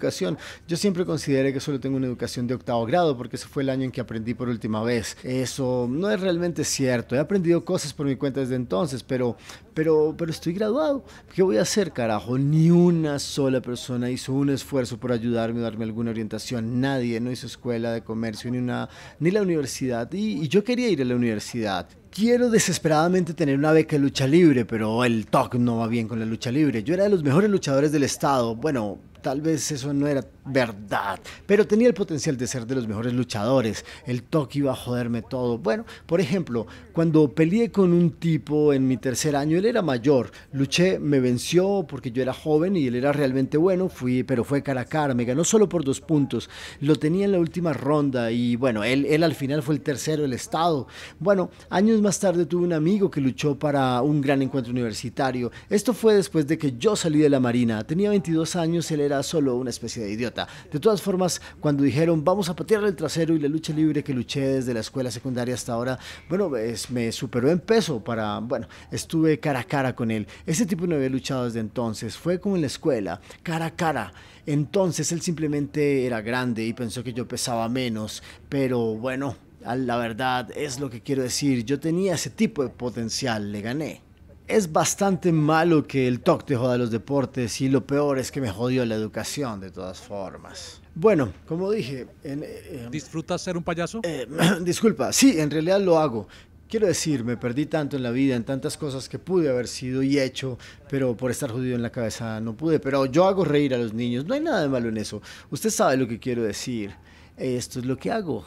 yo siempre consideré que solo tengo una educación de octavo grado porque ese fue el año en que aprendí por última vez. Eso no es realmente cierto. He aprendido cosas por mi cuenta desde entonces, pero, pero, pero estoy graduado. ¿Qué voy a hacer, carajo? Ni una sola persona hizo un esfuerzo por ayudarme o darme alguna orientación. Nadie no hizo escuela de comercio ni, una, ni la universidad. y, y yo quería ir a la universidad. Quiero desesperadamente tener una beca de lucha libre, pero el TOC no va bien con la lucha libre. Yo era de los mejores luchadores del estado. Bueno, Tal vez eso no era verdad, pero tenía el potencial de ser de los mejores luchadores. El toque iba a joderme todo. Bueno, por ejemplo, cuando peleé con un tipo en mi tercer año, él era mayor. Luché, me venció porque yo era joven y él era realmente bueno. Fui, pero fue cara a cara. Me ganó solo por dos puntos. Lo tenía en la última ronda y bueno, él, él al final fue el tercero del estado. Bueno, años más tarde tuve un amigo que luchó para un gran encuentro universitario. Esto fue después de que yo salí de la marina. Tenía 22 años, él era era solo una especie de idiota. De todas formas, cuando dijeron vamos a patearle el trasero y la lucha libre que luché desde la escuela secundaria hasta ahora, bueno, es, me superó en peso para, bueno, estuve cara a cara con él. Ese tipo no había luchado desde entonces, fue como en la escuela, cara a cara. Entonces él simplemente era grande y pensó que yo pesaba menos, pero bueno, la verdad es lo que quiero decir, yo tenía ese tipo de potencial, le gané es bastante malo que el TOC te joda los deportes y lo peor es que me jodió la educación de todas formas. Bueno, como dije... Eh, em, ¿Disfrutas ser un payaso? Eh, disculpa, sí, en realidad lo hago. Quiero decir, me perdí tanto en la vida, en tantas cosas que pude haber sido y hecho, pero por estar jodido en la cabeza no pude. Pero yo hago reír a los niños, no hay nada de malo en eso. Usted sabe lo que quiero decir. Esto es lo que hago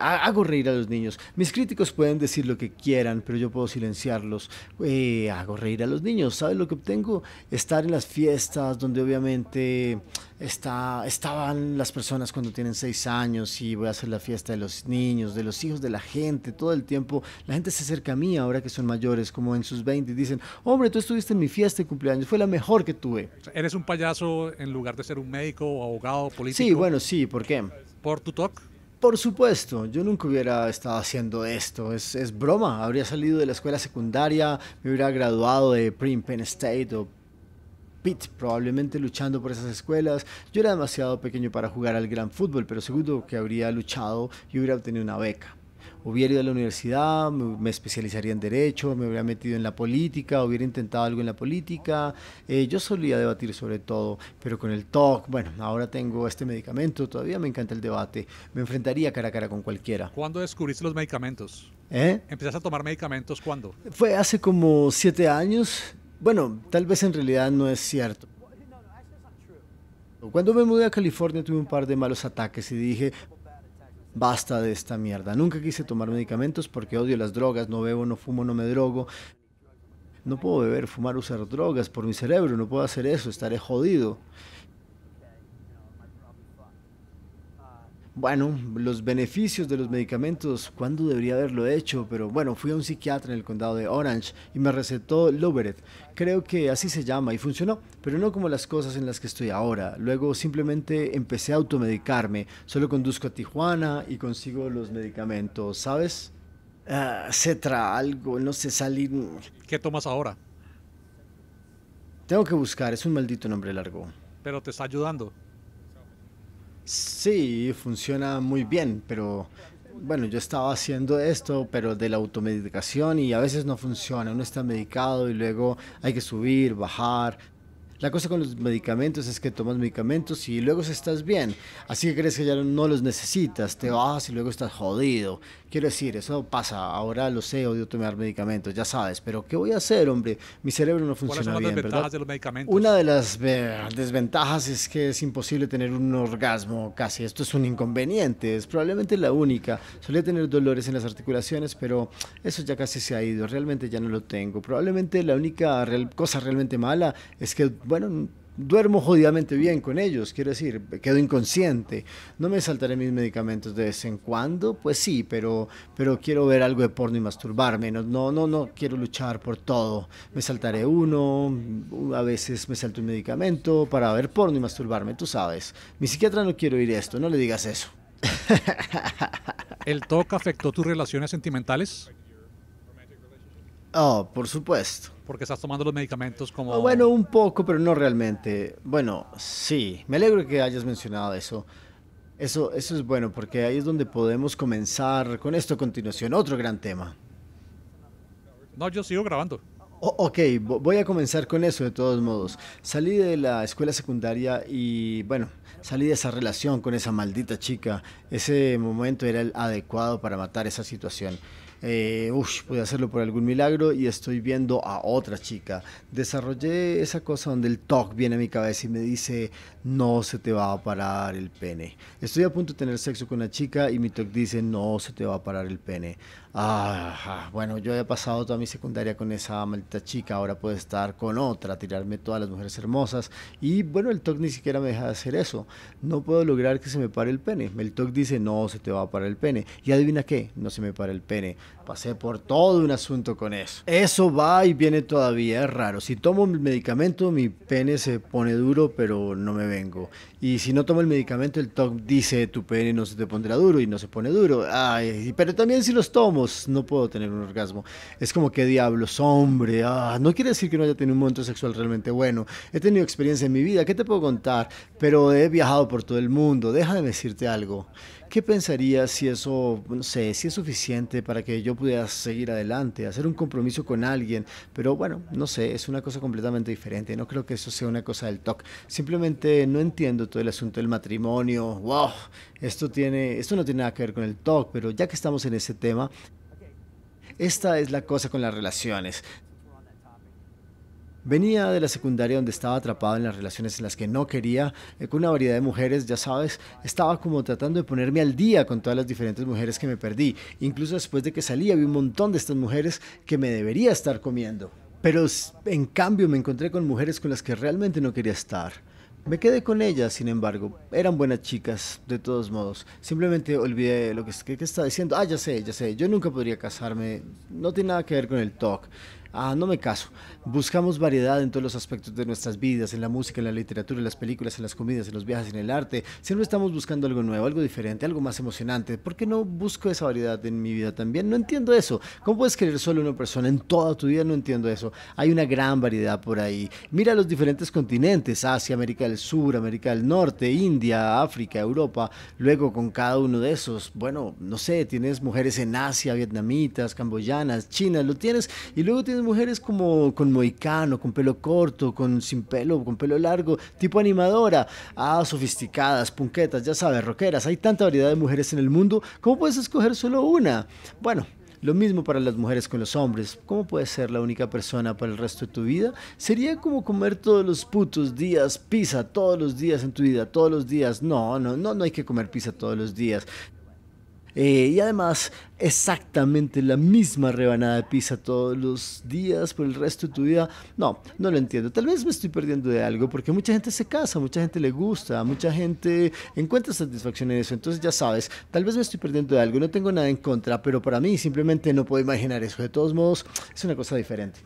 hago reír a los niños. Mis críticos pueden decir lo que quieran, pero yo puedo silenciarlos. Eh, hago reír a los niños. ¿Sabes lo que obtengo? Estar en las fiestas donde obviamente está, estaban las personas cuando tienen seis años y voy a hacer la fiesta de los niños, de los hijos de la gente, todo el tiempo. La gente se acerca a mí ahora que son mayores, como en sus 20, y dicen, hombre, tú estuviste en mi fiesta de cumpleaños, fue la mejor que tuve. Eres un payaso en lugar de ser un médico, abogado, político. Sí, bueno, sí, ¿por qué? Por tu talk. Por supuesto, yo nunca hubiera estado haciendo esto, es, broma, habría salido de la escuela secundaria, me hubiera graduado de Prim Penn State o Pitt, probablemente luchando por esas escuelas. Yo era demasiado pequeño para jugar al gran fútbol, pero seguro que habría luchado y hubiera obtenido una beca hubiera ido a la universidad, me, especializaría en derecho, me hubiera metido en la política, hubiera intentado algo en la política. Eh, yo solía debatir sobre todo, pero con el TOC, bueno, ahora tengo este medicamento, todavía me encanta el debate, me enfrentaría cara a cara con cualquiera. ¿Cuándo descubriste los medicamentos? ¿Eh? ¿Empezaste a tomar medicamentos cuándo? Fue hace como siete años. Bueno, tal vez en realidad no es cierto. Cuando me mudé a California tuve un par de malos ataques y dije, basta de esta mierda. Nunca quise tomar medicamentos porque odio las drogas, no bebo, no fumo, no me drogo. No puedo beber, fumar, usar drogas por mi cerebro, no puedo hacer eso, estaré jodido. bueno, los beneficios de los medicamentos, cuándo debería haberlo hecho, pero bueno, fui a un psiquiatra en el condado de Orange y me recetó Loveret, creo que así se llama, y funcionó, pero no como las cosas en las que estoy ahora. Luego simplemente empecé a automedicarme, solo conduzco a Tijuana y consigo los medicamentos, ¿sabes? Ah, se cetra, algo, no sé, salir... ¿Qué tomas ahora? Tengo que buscar, es un maldito nombre largo. Pero te está ayudando. Sí, funciona muy bien, pero bueno, yo estaba haciendo esto, pero de la automedicación y a veces no funciona. Uno está medicado y luego hay que subir, bajar, la cosa con los medicamentos es que tomas medicamentos y luego estás bien, así que crees que ya no los necesitas, te vas y luego estás jodido. Quiero decir, eso pasa, ahora lo sé, odio tomar medicamentos, ya sabes, pero ¿qué voy a hacer, hombre? Mi cerebro no funciona ¿Cuáles son las desventajas de los medicamentos? Una de las desventajas es que es imposible tener un orgasmo casi, esto es un inconveniente, es probablemente la única. Solía tener dolores en las articulaciones, pero eso ya casi se ha ido, realmente ya no lo tengo. Probablemente la única cosa realmente mala es que bueno, duermo jodidamente bien con ellos, quiero decir, quedo inconsciente. No me saltaré mis medicamentos de vez en cuando, pues sí, pero, pero quiero ver algo de porno y masturbarme. No, no, no, quiero luchar por todo. Me saltaré uno, a veces me salto un medicamento para ver porno y masturbarme, tú sabes. Mi psiquiatra no quiero ir esto, no le digas eso. ¿El TOC afectó tus relaciones sentimentales? Oh, por supuesto. Porque estás tomando los medicamentos como... Oh, bueno, un poco, pero no realmente. Bueno, sí, me alegro que hayas mencionado eso. Eso, eso es bueno, porque ahí es donde podemos comenzar con esto a continuación, otro gran tema. No, yo sigo grabando. Oh, ok, voy a comenzar con eso de todos modos. Salí de la escuela secundaria y bueno, salí de esa relación con esa maldita chica. Ese momento era el adecuado para matar esa situación eh, uff, pude hacerlo por algún milagro y estoy viendo a otra chica. Desarrollé esa cosa donde el TOC viene a mi cabeza y me dice, no se te va a parar el pene. Estoy a punto de tener sexo con una chica y mi TOC dice, no se te va a parar el pene. Ah, bueno, yo había pasado toda mi secundaria con esa maldita chica, ahora puedo estar con otra, tirarme todas las mujeres hermosas. Y bueno, el TOC ni siquiera me deja de hacer eso. No puedo lograr que se me pare el pene. El TOC dice, no se te va a parar el pene. Y adivina qué, no se me para el pene Pasé por todo un asunto con eso. Eso va y viene todavía, es raro. Si tomo el medicamento, mi pene se pone duro, pero no me vengo. Y si no tomo el medicamento, el TOC dice, tu pene no se te pondrá duro y no se pone duro. Ay, pero también si los tomo, no puedo tener un orgasmo. Es como que diablos, hombre. Ah, no quiere decir que no haya tenido un momento sexual realmente bueno. He tenido experiencia en mi vida, ¿qué te puedo contar? Pero he viajado por todo el mundo. deja de decirte algo. ¿Qué pensarías si eso, no sé, si es suficiente para que yo pudiera seguir adelante, hacer un compromiso con alguien? Pero bueno, no sé, es una cosa completamente diferente. No creo que eso sea una cosa del TOC. Simplemente no entiendo todo el asunto del matrimonio. ¡Wow! Esto, tiene, esto no tiene nada que ver con el TOC, pero ya que estamos en ese tema, esta es la cosa con las relaciones. Venía de la secundaria donde estaba atrapado en las relaciones en las que no quería, eh, con una variedad de mujeres, ya sabes, estaba como tratando de ponerme al día con todas las diferentes mujeres que me perdí. Incluso después de que salí había un montón de estas mujeres que me debería estar comiendo. Pero en cambio me encontré con mujeres con las que realmente no quería estar. Me quedé con ellas, sin embargo. Eran buenas chicas, de todos modos. Simplemente olvidé lo que, está que estaba diciendo. Ah, ya sé, ya sé. Yo nunca podría casarme. No tiene nada que ver con el talk. Ah, no me caso. Buscamos variedad en todos los aspectos de nuestras vidas, en la música, en la literatura, en las películas, en las comidas, en los viajes, en el arte. Siempre estamos buscando algo nuevo, algo diferente, algo más emocionante. ¿Por qué no busco esa variedad en mi vida también? No entiendo eso. ¿Cómo puedes querer solo una persona en toda tu vida? No entiendo eso. Hay una gran variedad por ahí. Mira los diferentes continentes, Asia, América del Sur, América del Norte, India, África, Europa. Luego con cada uno de esos, bueno, no sé, tienes mujeres en Asia, vietnamitas, camboyanas, chinas, lo tienes. Y luego tienes mujeres como con moicano, con pelo corto, con sin pelo, con pelo largo, tipo animadora, ah, sofisticadas, punquetas, ya sabes, roqueras. Hay tanta variedad de mujeres en el mundo, ¿cómo puedes escoger solo una? Bueno, lo mismo para las mujeres con los hombres. ¿Cómo puedes ser la única persona para el resto de tu vida? Sería como comer todos los putos días pizza, todos los días en tu vida, todos los días. No, no, no, no hay que comer pizza todos los días. Eh, y además, exactamente la misma rebanada de pizza todos los días por el resto de tu vida. No, no lo entiendo. Tal vez me estoy perdiendo de algo porque mucha gente se casa, mucha gente le gusta, mucha gente encuentra satisfacción en eso. Entonces ya sabes, tal vez me estoy perdiendo de algo. No tengo nada en contra, pero para mí simplemente no puedo imaginar eso. De todos modos, es una cosa diferente.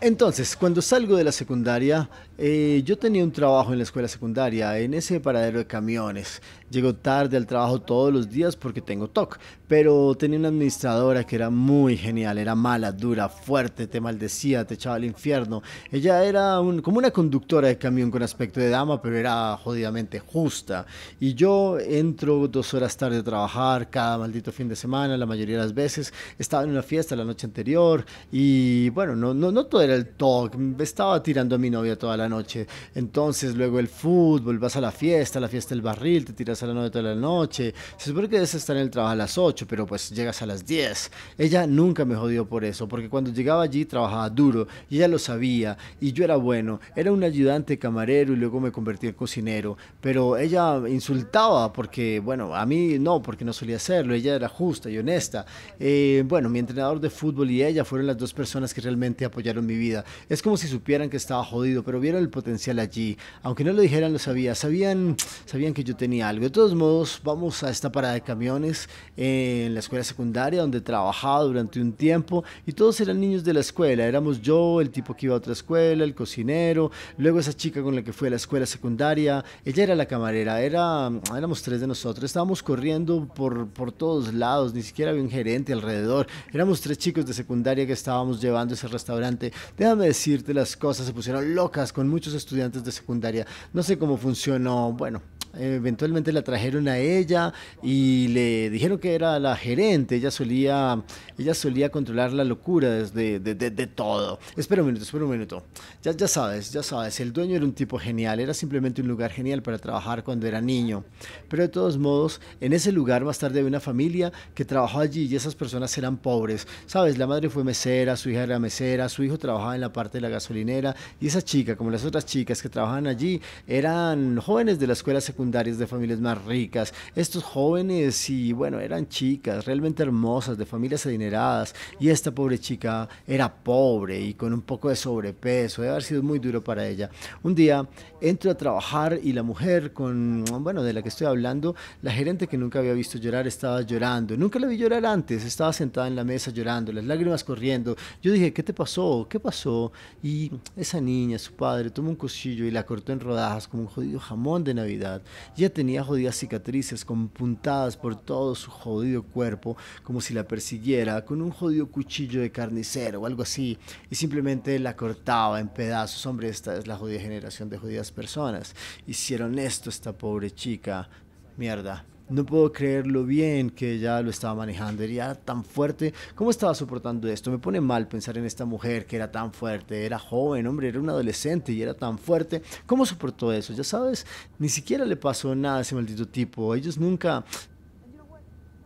Entonces, cuando salgo de la secundaria, eh, yo tenía un trabajo en la escuela secundaria, en ese paradero de camiones. Llego tarde al trabajo todos los días porque tengo TOC, pero tenía una administradora que era muy genial, era mala, dura, fuerte, te maldecía, te echaba al infierno. Ella era un, como una conductora de camión con aspecto de dama, pero era jodidamente justa. Y yo entro dos horas tarde a trabajar cada maldito fin de semana, la mayoría de las veces. Estaba en una fiesta la noche anterior y bueno, no, no, no todo era el TOC, estaba tirando a mi novia toda la noche. Entonces, luego el fútbol, vas a la fiesta, la fiesta del barril, te tiras a la 9 de la noche. Se supone que debes estar en el trabajo a las 8, pero pues llegas a las 10. Ella nunca me jodió por eso, porque cuando llegaba allí trabajaba duro y ella lo sabía y yo era bueno. Era un ayudante camarero y luego me convertí en cocinero, pero ella insultaba porque, bueno, a mí no, porque no solía hacerlo. Ella era justa y honesta. Eh, bueno, mi entrenador de fútbol y ella fueron las dos personas que realmente apoyaron mi vida. Es como si supieran que estaba jodido, pero vieron el potencial allí. Aunque no lo dijeran, lo sabía. Sabían, sabían que yo tenía algo. De todos modos, vamos a esta parada de camiones en la escuela secundaria donde trabajaba durante un tiempo y todos eran niños de la escuela. Éramos yo, el tipo que iba a otra escuela, el cocinero, luego esa chica con la que fui a la escuela secundaria. Ella era la camarera, era, éramos tres de nosotros. Estábamos corriendo por, por todos lados, ni siquiera había un gerente alrededor. Éramos tres chicos de secundaria que estábamos llevando ese restaurante. Déjame decirte las cosas, se pusieron locas con muchos estudiantes de secundaria. No sé cómo funcionó, bueno, eventualmente la trajeron a ella y le dijeron que era la gerente. Ella solía, ella solía controlar la locura desde de, de, todo. Espera un minuto, espera un minuto. Ya, ya sabes, ya sabes, el dueño era un tipo genial, era simplemente un lugar genial para trabajar cuando era niño. Pero de todos modos, en ese lugar más tarde había una familia que trabajó allí y esas personas eran pobres. Sabes, la madre fue mesera, su hija era mesera, su hijo trabajaba en la parte de la gasolinera y esa chica, como las otras chicas que trabajaban allí, eran jóvenes de la escuela secundaria de familias más ricas, estos jóvenes y bueno, eran chicas realmente hermosas, de familias adineradas, y esta pobre chica era pobre y con un poco de sobrepeso, debe haber sido muy duro para ella. Un día entro a trabajar y la mujer con, bueno, de la que estoy hablando, la gerente que nunca había visto llorar estaba llorando. Nunca la vi llorar antes, estaba sentada en la mesa llorando, las lágrimas corriendo. Yo dije, ¿qué te pasó? ¿Qué pasó? Y esa niña, su padre, tomó un cuchillo y la cortó en rodajas como un jodido jamón de Navidad. Ya tenía jodidas cicatrices con puntadas por todo su jodido cuerpo, como si la persiguiera con un jodido cuchillo de carnicero o algo así. Y simplemente la cortaba en pedazos. Hombre, esta es la jodida generación de jodidas personas. Hicieron esto esta pobre chica. Mierda. No puedo creer lo bien que ella lo estaba manejando. Era tan fuerte. ¿Cómo estaba soportando esto? Me pone mal pensar en esta mujer que era tan fuerte. Era joven, hombre, era un adolescente y era tan fuerte. ¿Cómo soportó eso? Ya sabes, ni siquiera le pasó nada a ese maldito tipo. Ellos nunca...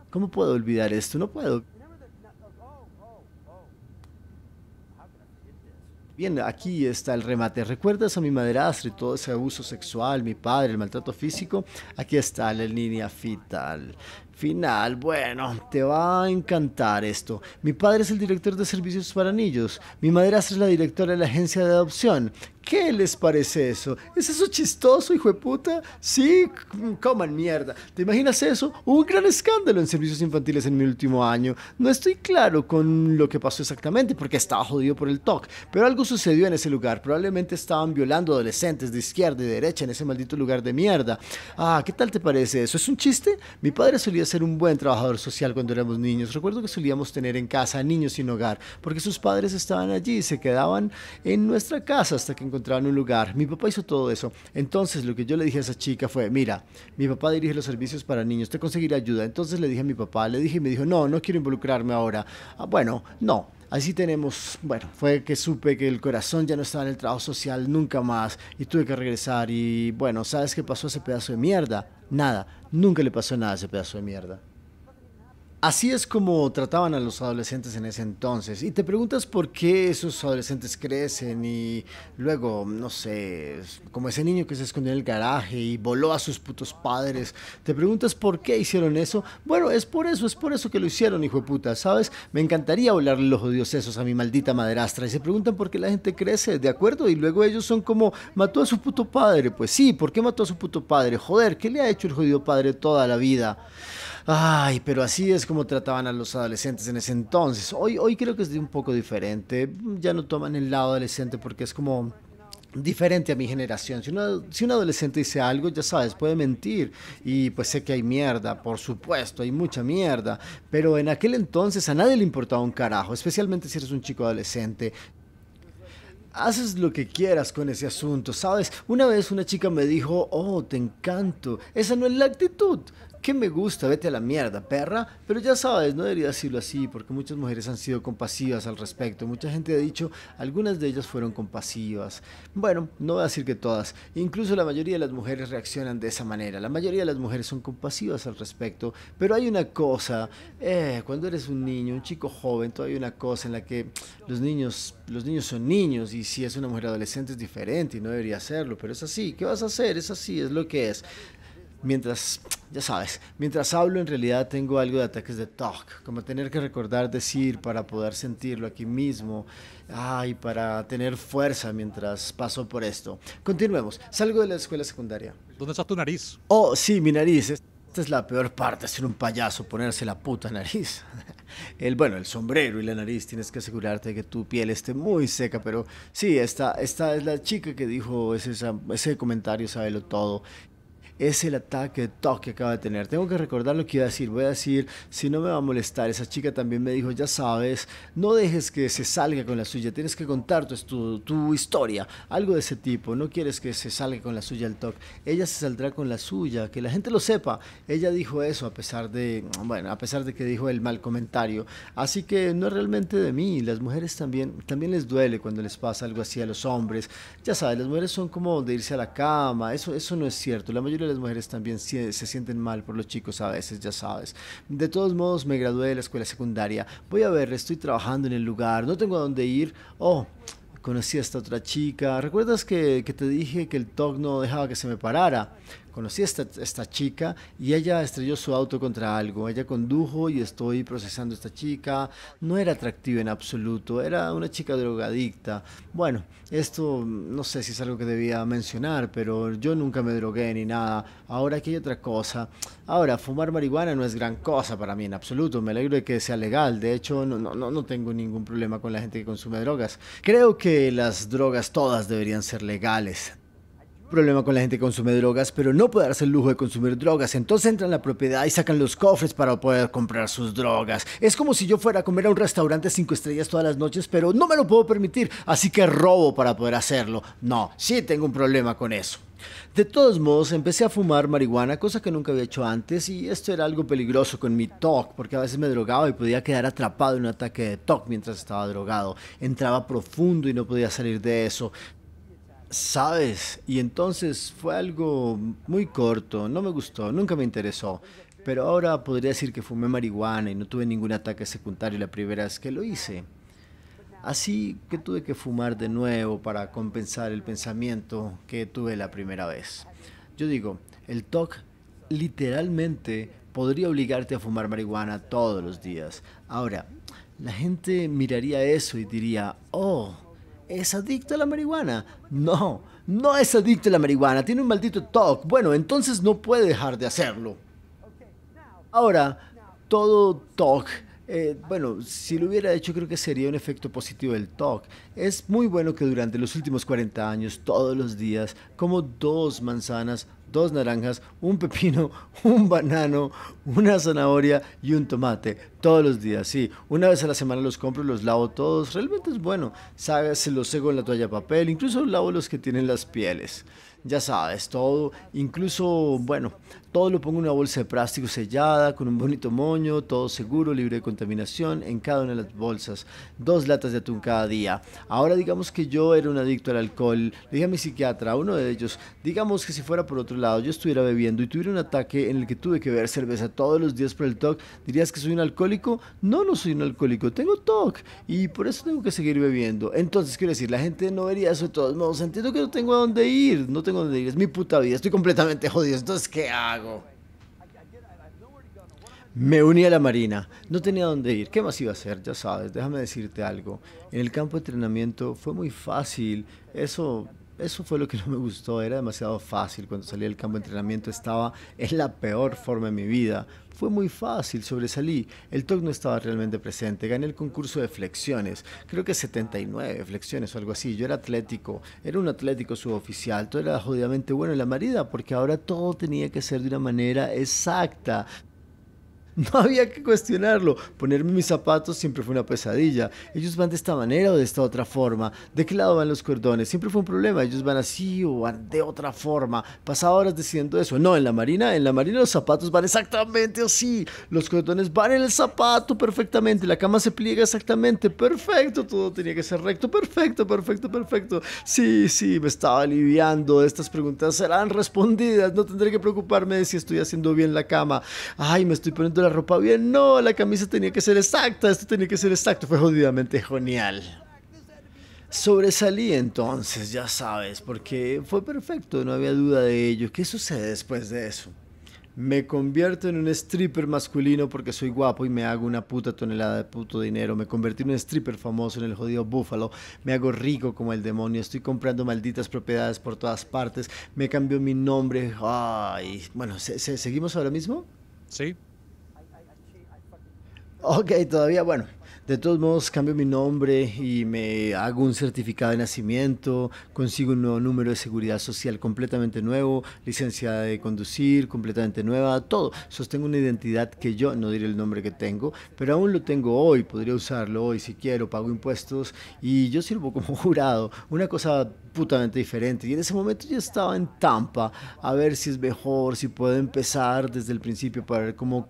¿Cómo puedo olvidar esto? No puedo. aquí está el remate. ¿Recuerdas a mi madrastra y todo ese abuso sexual, mi padre, el maltrato físico? Aquí está la línea fital. Final, bueno, te va a encantar esto. Mi padre es el director de servicios para niños, mi madrastra es la directora de la agencia de adopción, ¿Qué les parece eso? ¿Es eso chistoso, hijo de puta? Sí, coman mierda. ¿Te imaginas eso? Hubo un gran escándalo en servicios infantiles en mi último año. No estoy claro con lo que pasó exactamente porque estaba jodido por el TOC, pero algo sucedió en ese lugar. Probablemente estaban violando adolescentes de izquierda y derecha en ese maldito lugar de mierda. Ah, ¿qué tal te parece eso? ¿Es un chiste? Mi padre solía ser un buen trabajador social cuando éramos niños. Recuerdo que solíamos tener en casa niños sin hogar porque sus padres estaban allí y se quedaban en nuestra casa hasta que encontraban un lugar. Mi papá hizo todo eso. Entonces lo que yo le dije a esa chica fue, mira, mi papá dirige los servicios para niños, te conseguiré ayuda. Entonces le dije a mi papá, le dije y me dijo, no, no quiero involucrarme ahora. Ah, bueno, no, Así tenemos, bueno, fue que supe que el corazón ya no estaba en el trabajo social nunca más y tuve que regresar y bueno, ¿sabes qué pasó a ese pedazo de mierda? Nada, nunca le pasó nada a ese pedazo de mierda. Así es como trataban a los adolescentes en ese entonces. Y te preguntas por qué esos adolescentes crecen y luego, no sé, como ese niño que se escondió en el garaje y voló a sus putos padres. Te preguntas por qué hicieron eso. Bueno, es por eso, es por eso que lo hicieron, hijo de puta, ¿sabes? Me encantaría volarle los odios esos a mi maldita madrastra. Y se preguntan por qué la gente crece, ¿de acuerdo? Y luego ellos son como, mató a su puto padre. Pues sí, ¿por qué mató a su puto padre? Joder, ¿qué le ha hecho el jodido padre toda la vida? Ay, pero así es como trataban a los adolescentes en ese entonces. Hoy, hoy creo que es un poco diferente. Ya no toman el lado adolescente porque es como diferente a mi generación. Si, si, un adolescente dice algo, ya sabes, puede mentir. Y pues sé que hay mierda, por supuesto, hay mucha mierda. Pero en aquel entonces a nadie le importaba un carajo, especialmente si eres un chico adolescente. Haces lo que quieras con ese asunto, ¿sabes? Una vez una chica me dijo, oh, te encanto. Esa no es la actitud. ¿Qué me gusta? Vete a la mierda, perra. Pero ya sabes, no debería decirlo así, porque muchas mujeres han sido compasivas al respecto. Mucha gente ha dicho, algunas de ellas fueron compasivas. Bueno, no voy a decir que todas. Incluso la mayoría de las mujeres reaccionan de esa manera. La mayoría de las mujeres son compasivas al respecto. Pero hay una cosa, eh, cuando eres un niño, un chico joven, todavía hay una cosa en la que los niños, los niños son niños y si es una mujer adolescente es diferente y no debería hacerlo, pero es así. ¿Qué vas a hacer? Es así, es lo que es mientras, ya sabes, mientras hablo en realidad tengo algo de ataques de talk, como tener que recordar decir para poder sentirlo aquí mismo, ay, para tener fuerza mientras paso por esto. Continuemos, salgo de la escuela secundaria. ¿Dónde está tu nariz? Oh, sí, mi nariz. Esta es la peor parte, ser un payaso, ponerse la puta nariz. El, bueno, el sombrero y la nariz, tienes que asegurarte de que tu piel esté muy seca, pero sí, esta, esta es la chica que dijo ese, ese comentario, sabelo todo es el ataque de toque que acaba de tener. Tengo que recordar lo que iba a decir. Voy a decir, si no me va a molestar, esa chica también me dijo, ya sabes, no dejes que se salga con la suya, tienes que contar tu, tu historia, algo de ese tipo, no quieres que se salga con la suya el toque. Ella se saldrá con la suya, que la gente lo sepa. Ella dijo eso a pesar de, bueno, a pesar de que dijo el mal comentario. Así que no es realmente de mí, las mujeres también, también les duele cuando les pasa algo así a los hombres. Ya sabes, las mujeres son como de irse a la cama, eso, eso no es cierto. La mayoría de las mujeres también se, sienten mal por los chicos a veces, ya sabes. De todos modos, me gradué de la escuela secundaria. Voy a ver, estoy trabajando en el lugar, no tengo a dónde ir. Oh, conocí a esta otra chica. ¿Recuerdas que, que te dije que el TOC no dejaba que se me parara? conocí a esta, chica y ella estrelló su auto contra algo. Ella condujo y estoy procesando a esta chica. No era atractiva en absoluto, era una chica drogadicta. Bueno, esto no sé si es algo que debía mencionar, pero yo nunca me drogué ni nada. Ahora aquí hay otra cosa. Ahora, fumar marihuana no es gran cosa para mí en absoluto. Me alegro de que sea legal. De hecho, no, no, no tengo ningún problema con la gente que consume drogas. Creo que las drogas todas deberían ser legales problema con la gente que consume drogas, pero no puede darse el lujo de consumir drogas. Entonces entran a la propiedad y sacan los cofres para poder comprar sus drogas. Es como si yo fuera a comer a un restaurante cinco estrellas todas las noches, pero no me lo puedo permitir, así que robo para poder hacerlo. No, sí tengo un problema con eso. De todos modos, empecé a fumar marihuana, cosa que nunca había hecho antes, y esto era algo peligroso con mi TOC, porque a veces me drogaba y podía quedar atrapado en un ataque de TOC mientras estaba drogado. Entraba profundo y no podía salir de eso. ¿Sabes? Y entonces fue algo muy corto, no me gustó, nunca me interesó. Pero ahora podría decir que fumé marihuana y no tuve ningún ataque secundario la primera vez que lo hice. Así que tuve que fumar de nuevo para compensar el pensamiento que tuve la primera vez. Yo digo, el TOC literalmente podría obligarte a fumar marihuana todos los días. Ahora, la gente miraría eso y diría, oh, ¿Es adicto a la marihuana? No, no es adicto a la marihuana, tiene un maldito TOC. Bueno, entonces no puede dejar de hacerlo. Ahora, todo TOC eh, bueno, si lo hubiera hecho creo que sería un efecto positivo del TOC. Es muy bueno que durante los últimos 40 años, todos los días, como dos manzanas dos naranjas, un pepino, un banano, una zanahoria y un tomate. Todos los días, sí. Una vez a la semana los compro, los lavo todos. Realmente es bueno. Sabes, se los cego en la toalla de papel. Incluso lavo los que tienen las pieles. Ya sabes, todo. Incluso, bueno, todo lo pongo en una bolsa de plástico sellada, con un bonito moño, todo seguro, libre de contaminación, en cada una de las bolsas. Dos latas de atún cada día. Ahora digamos que yo era un adicto al alcohol. Le dije a mi psiquiatra, uno de ellos, digamos que si fuera por otro lado, yo estuviera bebiendo y tuviera un ataque en el que tuve que beber cerveza todos los días por el TOC, ¿dirías que soy un alcohólico? No, no soy un alcohólico, tengo TOC y por eso tengo que seguir bebiendo. Entonces, quiero decir, la gente no vería eso de todos modos. Entiendo que no tengo a dónde ir, no tengo a dónde ir, es mi puta vida, estoy completamente jodido. Entonces, ¿qué hago? Me uní a la Marina. No tenía dónde ir. ¿Qué más iba a hacer? Ya sabes, déjame decirte algo. En el campo de entrenamiento fue muy fácil. Eso, eso fue lo que no me gustó. Era demasiado fácil. Cuando salí del campo de entrenamiento estaba en la peor forma de mi vida. Fue muy fácil, sobresalí. El TOC no estaba realmente presente. Gané el concurso de flexiones, creo que 79 flexiones o algo así. Yo era atlético, era un atlético suboficial. Todo era jodidamente bueno en la marida porque ahora todo tenía que ser de una manera exacta. No había que cuestionarlo. Ponerme mis zapatos siempre fue una pesadilla. Ellos van de esta manera o de esta otra forma. ¿De qué lado van los cordones? Siempre fue un problema. Ellos van así o van de otra forma. Pasaba horas diciendo eso. No, en la marina, en la marina los zapatos van exactamente así. Los cordones van en el zapato perfectamente. La cama se pliega exactamente. Perfecto. Todo tenía que ser recto. Perfecto, perfecto, perfecto. Sí, sí, me estaba aliviando. Estas preguntas serán respondidas. No tendré que preocuparme de si estoy haciendo bien la cama. Ay, me estoy poniendo la ropa bien, no, la camisa tenía que ser exacta, esto tenía que ser exacto, fue jodidamente genial. Sobresalí entonces, ya sabes, porque fue perfecto, no había duda de ello. ¿Qué sucede después de eso? Me convierto en un stripper masculino porque soy guapo y me hago una puta tonelada de puto dinero. Me convertí en un stripper famoso en el jodido Búfalo. Me hago rico como el demonio. Estoy comprando malditas propiedades por todas partes. Me cambio mi nombre. Ay, bueno, seguimos ahora mismo? Sí. Ok, todavía, bueno. De todos modos, cambio mi nombre y me hago un certificado de nacimiento, consigo un nuevo número de seguridad social completamente nuevo, licencia de conducir completamente nueva, todo. Sostengo una identidad que yo, no diré el nombre que tengo, pero aún lo tengo hoy, podría usarlo hoy si quiero, pago impuestos y yo sirvo como jurado. Una cosa putamente diferente. Y en ese momento yo estaba en Tampa a ver si es mejor, si puedo empezar desde el principio para ver cómo,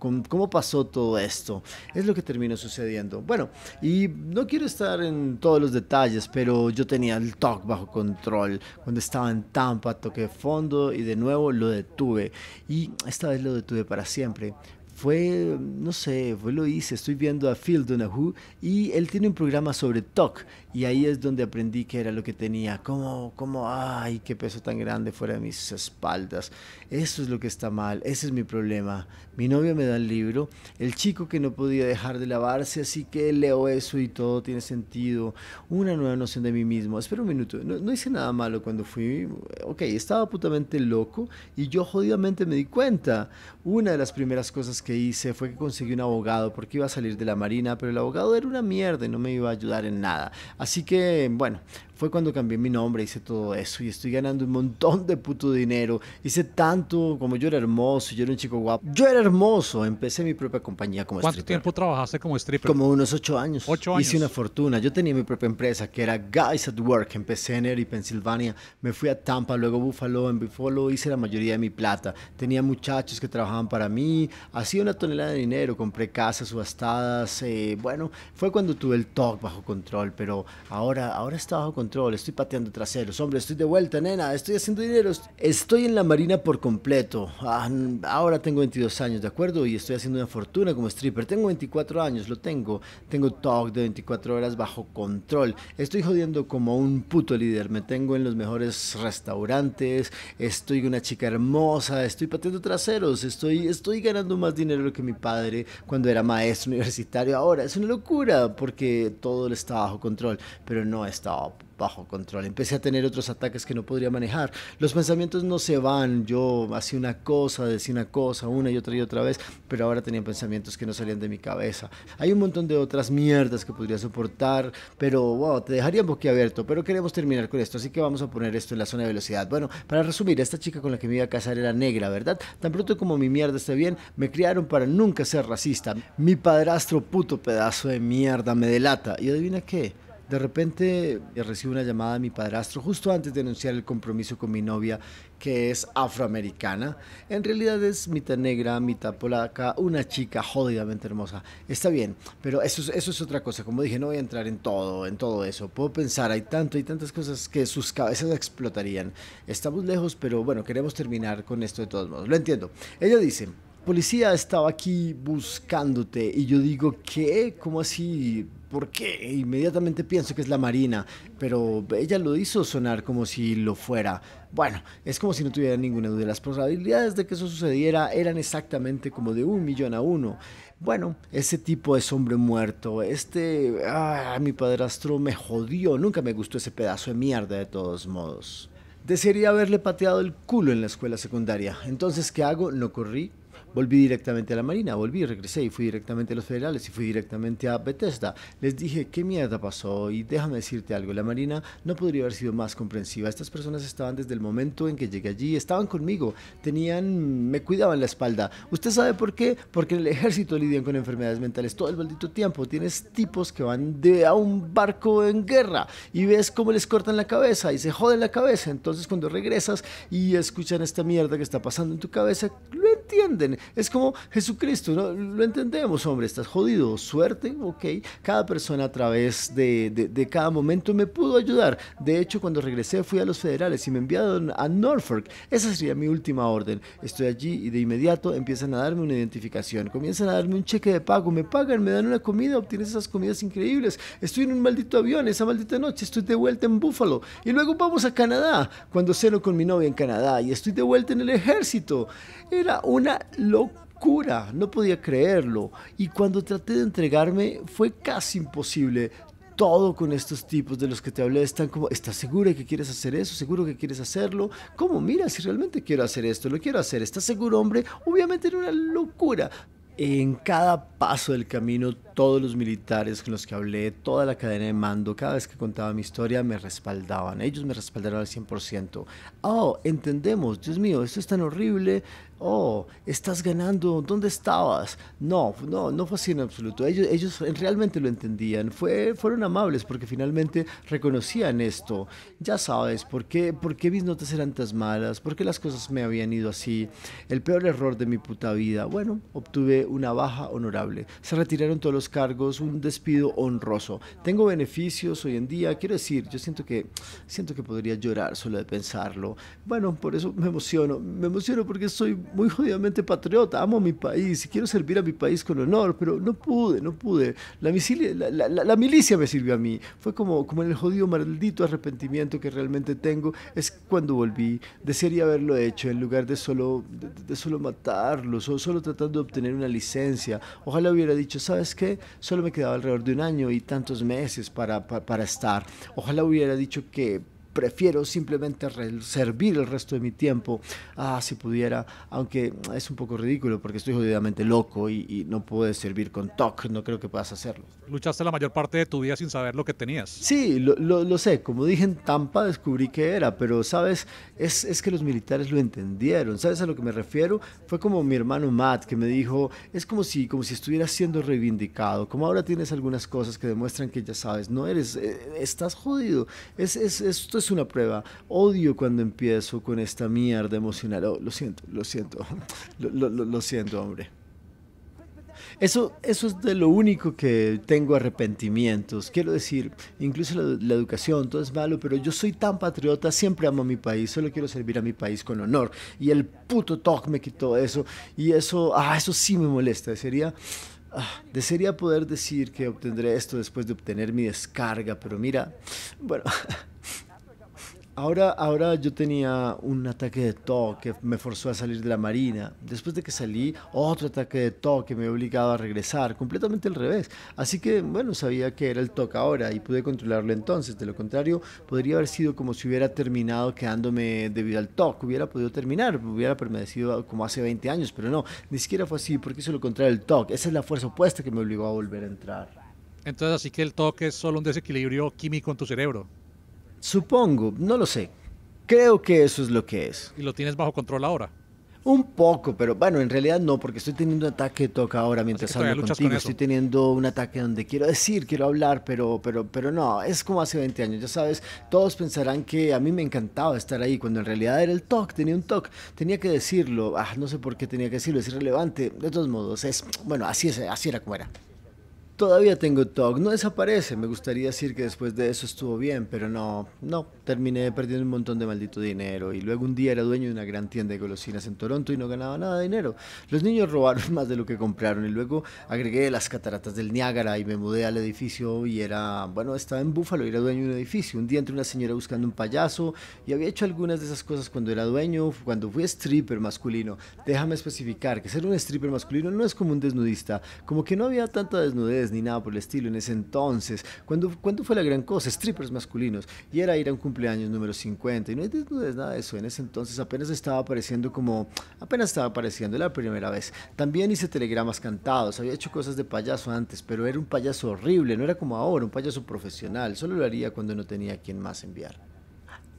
pasó todo esto. Es lo que terminó sucediendo. Bueno, y no quiero estar en todos los detalles, pero yo tenía el talk bajo control. Cuando estaba en Tampa toqué fondo y de nuevo lo detuve. Y esta vez lo detuve para siempre fue, no sé, fue lo hice, estoy viendo a Phil Donahue y él tiene un programa sobre TOC y ahí es donde aprendí que era lo que tenía, como, como, ay, qué peso tan grande fuera de mis espaldas, eso es lo que está mal, ese es mi problema, mi novia me da el libro, el chico que no podía dejar de lavarse, así que leo eso y todo tiene sentido, una nueva noción de mí mismo. Espera un minuto, no, hice nada malo cuando fui, ok, estaba putamente loco y yo jodidamente me di cuenta. Una de las primeras cosas que hice fue que conseguí un abogado porque iba a salir de la marina, pero el abogado era una mierda y no me iba a ayudar en nada. Así que, bueno, fue cuando cambié mi nombre, hice todo eso y estoy ganando un montón de puto dinero. Hice tanto como yo era hermoso, yo era un chico guapo. Yo era hermoso, empecé mi propia compañía como stripper. ¿Cuánto tiempo trabajaste como stripper? Como unos ocho años. Ocho años. Hice una fortuna. Yo tenía mi propia empresa que era Guys at Work. Empecé en Erie, Pensilvania. Me fui a Tampa, luego Buffalo. En Buffalo hice la mayoría de mi plata. Tenía muchachos que trabajaban para mí. Hacía una tonelada de dinero. Compré casas subastadas. Eh, bueno, fue cuando tuve el talk bajo control, pero ahora, ahora está bajo control estoy pateando traseros, hombre, estoy de vuelta, nena, estoy haciendo dinero, estoy en la marina por completo. Ah, ahora tengo 22 años, ¿de acuerdo? Y estoy haciendo una fortuna como stripper. Tengo 24 años, lo tengo. Tengo talk de 24 horas bajo control. Estoy jodiendo como un puto líder, me tengo en los mejores restaurantes, estoy una chica hermosa, estoy pateando traseros, estoy, estoy ganando más dinero que mi padre cuando era maestro universitario. Ahora es una locura porque todo está bajo control, pero no está bajo control. Empecé a tener otros ataques que no podría manejar. Los pensamientos no se van. Yo hacía una cosa, decía una cosa, una y otra y otra vez, pero ahora tenía pensamientos que no salían de mi cabeza. Hay un montón de otras mierdas que podría soportar, pero wow, te dejaría boquiabierto. Pero queremos terminar con esto, así que vamos a poner esto en la zona de velocidad. Bueno, para resumir, esta chica con la que me iba a casar era negra, ¿verdad? Tan pronto como mi mierda esté bien, me criaron para nunca ser racista. Mi padrastro puto pedazo de mierda me delata. ¿Y adivina qué? De repente eh, recibo una llamada de mi padrastro justo antes de anunciar el compromiso con mi novia, que es afroamericana. En realidad es mitad negra, mitad polaca, una chica jodidamente hermosa. Está bien, pero eso es, eso es otra cosa. Como dije, no voy a entrar en todo, en todo eso. Puedo pensar, hay tanto, hay tantas cosas que sus cabezas explotarían. Estamos lejos, pero bueno, queremos terminar con esto de todos modos. Lo entiendo. Ella dice, policía estaba aquí buscándote y yo digo, ¿qué? ¿Cómo así? ¿por qué? Inmediatamente pienso que es la Marina, pero ella lo hizo sonar como si lo fuera. Bueno, es como si no tuviera ninguna duda. Las probabilidades de que eso sucediera eran exactamente como de un millón a uno. Bueno, ese tipo es hombre muerto. Este, ah, mi padrastro me jodió. Nunca me gustó ese pedazo de mierda de todos modos. Desearía haberle pateado el culo en la escuela secundaria. Entonces, ¿qué hago? No corrí, Volví directamente a la Marina, volví, regresé y fui directamente a los federales y fui directamente a Bethesda. Les dije, ¿qué mierda pasó? Y déjame decirte algo, la Marina no podría haber sido más comprensiva. Estas personas estaban desde el momento en que llegué allí, estaban conmigo, tenían, me cuidaban la espalda. ¿Usted sabe por qué? Porque en el ejército lidian con enfermedades mentales todo el maldito tiempo. Tienes tipos que van de a un barco en guerra y ves cómo les cortan la cabeza y se joden la cabeza. Entonces cuando regresas y escuchan esta mierda que está pasando en tu cabeza, lo entienden es como Jesucristo, ¿no? lo entendemos, hombre, estás jodido, suerte, ok, cada persona a través de, cada momento me pudo ayudar. De hecho, cuando regresé fui a los federales y me enviaron a Norfolk. Esa sería mi última orden. Estoy allí y de inmediato empiezan a darme una identificación, comienzan a darme un cheque de pago, me pagan, me dan una comida, obtienes esas comidas increíbles. Estoy en un maldito avión esa maldita noche, estoy de vuelta en Buffalo y luego vamos a Canadá cuando ceno con mi novia en Canadá y estoy de vuelta en el ejército. Era una locura, no podía creerlo. Y cuando traté de entregarme fue casi imposible. Todo con estos tipos de los que te hablé están como, ¿estás segura que quieres hacer eso? ¿Seguro que quieres hacerlo? ¿Cómo? Mira, si realmente quiero hacer esto, lo quiero hacer. ¿Estás seguro, hombre? Obviamente era una locura. En cada paso del camino, todos los militares con los que hablé, toda la cadena de mando, cada vez que contaba mi historia, me respaldaban. Ellos me respaldaron al 100%. Oh, entendemos, Dios mío, esto es tan horrible, oh, estás ganando, ¿dónde estabas? No, no, no fue así en absoluto. Ellos, ellos realmente lo entendían, fue, fueron amables porque finalmente reconocían esto. Ya sabes, ¿por qué, ¿por qué mis notas eran tan malas? ¿Por qué las cosas me habían ido así? El peor error de mi puta vida. Bueno, obtuve una baja honorable. Se retiraron todos los cargos, un despido honroso. Tengo beneficios hoy en día, quiero decir, yo siento que, siento que podría llorar solo de pensarlo. Bueno, por eso me emociono, me emociono porque soy muy jodidamente patriota, amo mi país y quiero servir a mi país con honor, pero no pude, no pude. La, misilia, la, la, milicia me sirvió a mí. Fue como, como el jodido maldito arrepentimiento que realmente tengo. Es cuando volví, desearía haberlo hecho en lugar de solo, de, solo matarlos o solo tratando de obtener una licencia. Ojalá hubiera dicho, ¿sabes qué? Solo me quedaba alrededor de un año y tantos meses para estar. Ojalá hubiera dicho que prefiero simplemente servir el resto de mi tiempo, ah, si pudiera, aunque es un poco ridículo porque estoy jodidamente loco y, no puedo servir con TOC, no creo que puedas hacerlo luchaste la mayor parte de tu vida sin saber lo que tenías. Sí, lo, lo, sé. Como dije en Tampa, descubrí que era, pero sabes, es, que los militares lo entendieron. ¿Sabes a lo que me refiero? Fue como mi hermano Matt que me dijo, es como si, como si estuvieras siendo reivindicado, como ahora tienes algunas cosas que demuestran que ya sabes, no eres, eh, estás jodido. Es, es, esto es una prueba. Odio cuando empiezo con esta mierda emocional. Oh, lo siento, lo siento, lo siento, hombre. Eso, es de lo único que tengo arrepentimientos. Quiero decir, incluso la, educación, todo es malo, pero yo soy tan patriota, siempre amo a mi país, solo quiero servir a mi país con honor. Y el puto TOC me quitó eso. Y eso, ah, eso sí me molesta. Sería, ah, desearía poder decir que obtendré esto después de obtener mi descarga, pero mira, bueno. Ahora, ahora yo tenía un ataque de TOC que me forzó a salir de la marina. Después de que salí, otro ataque de TOC que me obligaba a regresar, completamente al revés. Así que, bueno, sabía que era el TOC ahora y pude controlarlo entonces. De lo contrario, podría haber sido como si hubiera terminado quedándome debido al TOC. Hubiera podido terminar, hubiera permanecido como hace 20 años, pero no, ni siquiera fue así, porque hizo lo contrario del TOC. Esa es la fuerza opuesta que me obligó a volver a entrar. Entonces, así que el TOC es solo un desequilibrio químico en tu cerebro. Supongo, no lo sé. Creo que eso es lo que es. ¿Y lo tienes bajo control ahora? Un poco, pero bueno, en realidad no, porque estoy teniendo un ataque de toca ahora mientras hablo contigo. estoy teniendo un ataque donde quiero decir, quiero hablar, pero, pero, pero no, es como hace 20 años, ya sabes, todos pensarán que a mí me encantaba estar ahí, cuando en realidad era el talk, tenía un talk, tenía que decirlo, ah, no sé por qué tenía que decirlo, es irrelevante, de todos modos, es, bueno, así, es, así era como Todavía tengo TOC, no desaparece. Me gustaría decir que después de eso estuvo bien, pero no, no. Terminé perdiendo un montón de maldito dinero y luego un día era dueño de una gran tienda de golosinas en Toronto y no ganaba nada de dinero. Los niños robaron más de lo que compraron y luego agregué las cataratas del Niágara y me mudé al edificio y era, bueno, estaba en Búfalo y era dueño de un edificio. Un día entré una señora buscando un payaso y había hecho algunas de esas cosas cuando era dueño, cuando fui stripper masculino. Déjame especificar que ser un stripper masculino no es como un desnudista, como que no había tanta desnudez ni nada por el estilo en ese entonces. ¿Cuándo, fue la gran cosa? Strippers masculinos. Y era ir a un cumpleaños número 50. Y no es nada de eso. En ese entonces apenas estaba apareciendo como... Apenas estaba apareciendo la primera vez. También hice telegramas cantados. Había hecho cosas de payaso antes, pero era un payaso horrible. No era como ahora, un payaso profesional. Solo lo haría cuando no tenía a quien más enviar.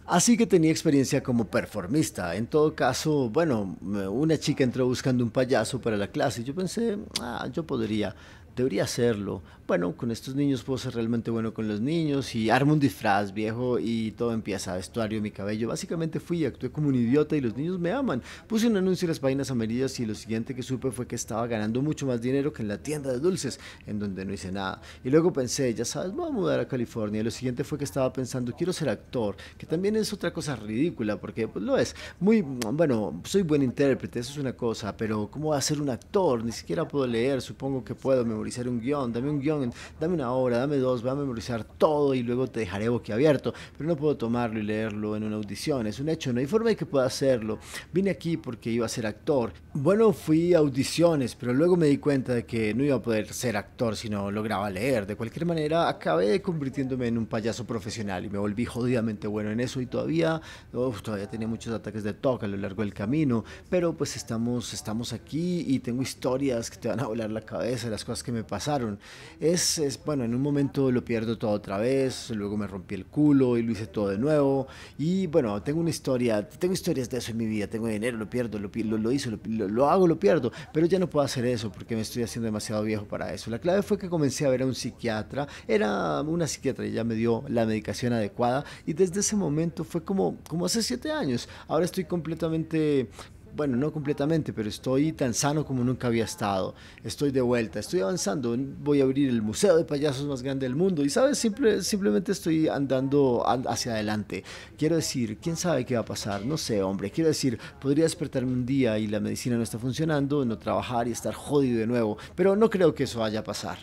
Así que tenía experiencia como performista. En todo caso, bueno, una chica entró buscando un payaso para la clase y yo pensé, ah, yo podría debería hacerlo, bueno, con estos niños puedo ser realmente bueno con los niños y armo un disfraz viejo y todo empieza, vestuario, mi cabello. Básicamente fui, y actué como un idiota y los niños me aman. Puse un anuncio en las páginas amarillas y lo siguiente que supe fue que estaba ganando mucho más dinero que en la tienda de dulces, en donde no hice nada. Y luego pensé, ya sabes, voy a mudar a California. lo siguiente fue que estaba pensando, quiero ser actor, que también es otra cosa ridícula, porque pues, lo es. Muy, bueno, soy buen intérprete, eso es una cosa, pero ¿cómo va a ser un actor? Ni siquiera puedo leer, supongo que puedo memorizar un guión, dame un guión dame una hora, dame dos, voy a memorizar todo y luego te dejaré boquiabierto, pero no puedo tomarlo y leerlo en una audición, es un hecho, no hay forma de que pueda hacerlo. Vine aquí porque iba a ser actor. Bueno, fui a audiciones, pero luego me di cuenta de que no iba a poder ser actor si no lograba leer. De cualquier manera, acabé convirtiéndome en un payaso profesional y me volví jodidamente bueno en eso y todavía, todavía tenía muchos ataques de toque a lo largo del camino, pero pues estamos, estamos aquí y tengo historias que te van a volar la cabeza, las cosas que me pasaron. Es, bueno, en un momento lo pierdo todo otra vez, luego me rompí el culo y lo hice todo de nuevo. Y bueno, tengo una historia, tengo historias de eso en mi vida, tengo dinero, lo pierdo, lo, lo, lo hice, lo, hago, lo pierdo, pero ya no puedo hacer eso porque me estoy haciendo demasiado viejo para eso. La clave fue que comencé a ver a un psiquiatra, era una psiquiatra y ya me dio la medicación adecuada y desde ese momento fue como, como hace siete años. Ahora estoy completamente bueno, no completamente, pero estoy tan sano como nunca había estado. Estoy de vuelta, estoy avanzando. Voy a abrir el museo de payasos más grande del mundo. Y sabes, simplemente estoy andando hacia adelante. Quiero decir, quién sabe qué va a pasar. No sé, hombre. Quiero decir, podría despertarme un día y la medicina no está funcionando, no trabajar y estar jodido de nuevo. Pero no creo que eso vaya a pasar.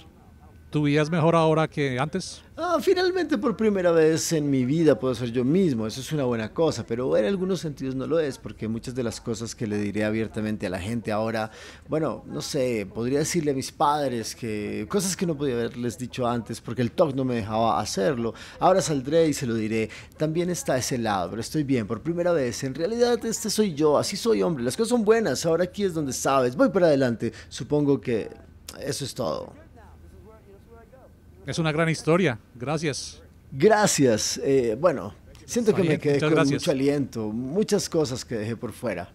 ¿Tu vida es mejor ahora que antes? Ah, finalmente por primera vez en mi vida puedo ser yo mismo, eso es una buena cosa, pero en algunos sentidos no lo es, porque muchas de las cosas que le diré abiertamente a la gente ahora, bueno, no sé, podría decirle a mis padres que cosas que no podía haberles dicho antes porque el TOC no me dejaba hacerlo, ahora saldré y se lo diré, también está ese lado, pero estoy bien, por primera vez, en realidad este soy yo, así soy hombre, las cosas son buenas, ahora aquí es donde sabes, voy para adelante, supongo que eso es todo. Es una gran historia. Gracias. Gracias. Eh, bueno, siento que me quedé con mucho aliento, muchas cosas que dejé por fuera.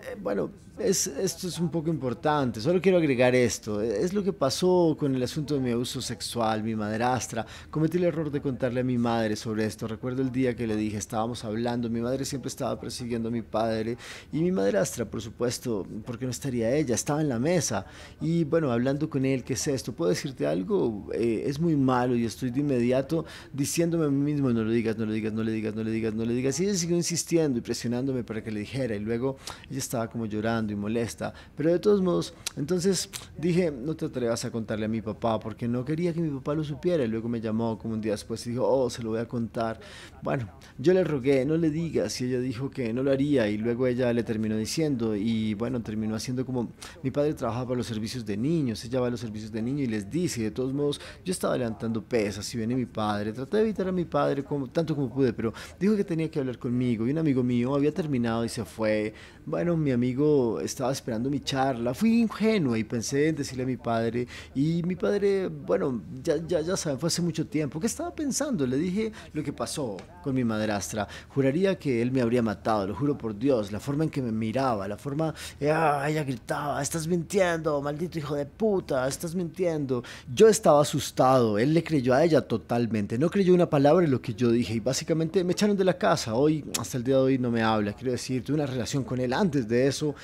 Eh, bueno, esto es un poco importante, solo quiero agregar esto. Es lo que pasó con el asunto de mi abuso sexual, mi madrastra. Cometí el error de contarle a mi madre sobre esto. Recuerdo el día que le dije, estábamos hablando, mi madre siempre estaba persiguiendo a mi padre y mi madrastra, por supuesto, porque no estaría ella, estaba en la mesa. Y bueno, hablando con él, ¿qué es esto? ¿Puedo decirte algo? Eh, es muy malo y estoy de inmediato diciéndome a mí mismo, no lo digas, no lo digas, no le digas, no le digas, no le digas. Y ella siguió insistiendo y presionándome para que le dijera y luego ella estaba como llorando y molesta. Pero de todos modos, entonces dije, no te atrevas a contarle a mi papá porque no quería que mi papá lo supiera. Y luego me llamó como un día después y dijo, oh, se lo voy a contar. Bueno, yo le rogué, no le digas. Y ella dijo que no lo haría. Y luego ella le terminó diciendo. Y bueno, terminó haciendo como, mi padre trabaja para los servicios de niños. Ella va a los servicios de niños y les dice, de todos modos, yo estaba levantando pesas y viene mi padre. Traté de evitar a mi padre tanto como pude, pero dijo que tenía que hablar conmigo. Y un amigo mío había terminado y se fue. Bueno, mi amigo estaba esperando mi charla, fui ingenua y pensé en decirle a mi padre, y mi padre, bueno, ya, ya, ya saben, fue hace mucho tiempo, ¿qué estaba pensando? Le dije lo que pasó con mi madrastra, juraría que él me habría matado, lo juro por Dios, la forma en que me miraba, la forma, ah, ella gritaba, estás mintiendo, maldito hijo de puta, estás mintiendo. Yo estaba asustado, él le creyó a ella totalmente, no creyó una palabra en lo que yo dije y básicamente me echaron de la casa, hoy hasta el día de hoy no me habla, quiero decir, tuve una relación con él antes de eso,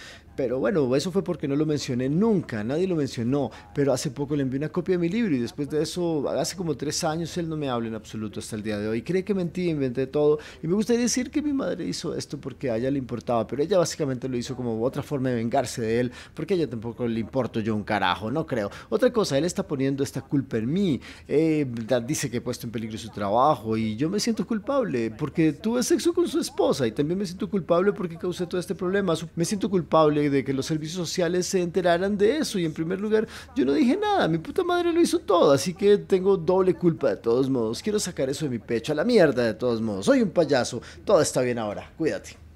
pero bueno, eso fue porque no lo mencioné nunca, nadie lo mencionó, pero hace poco le envié una copia de mi libro y después de eso, hace como tres años él no me habla en absoluto hasta el día de hoy. Cree que mentí, inventé todo y me gustaría decir que mi madre hizo esto porque a ella le importaba, pero ella básicamente lo hizo como otra forma de vengarse de él, porque a ella tampoco le importo yo un carajo, no creo. Otra cosa, él está poniendo esta culpa en mí, eh, dice que he puesto en peligro su trabajo y yo me siento culpable porque tuve sexo con su esposa y también me siento culpable porque causé todo este problema, me siento culpable de que los servicios sociales se enteraran de eso. Y en primer lugar, yo no dije nada, mi puta madre lo hizo todo, así que tengo doble culpa de todos modos. Quiero sacar eso de mi pecho a la mierda de todos modos. Soy un payaso, todo está bien ahora, cuídate.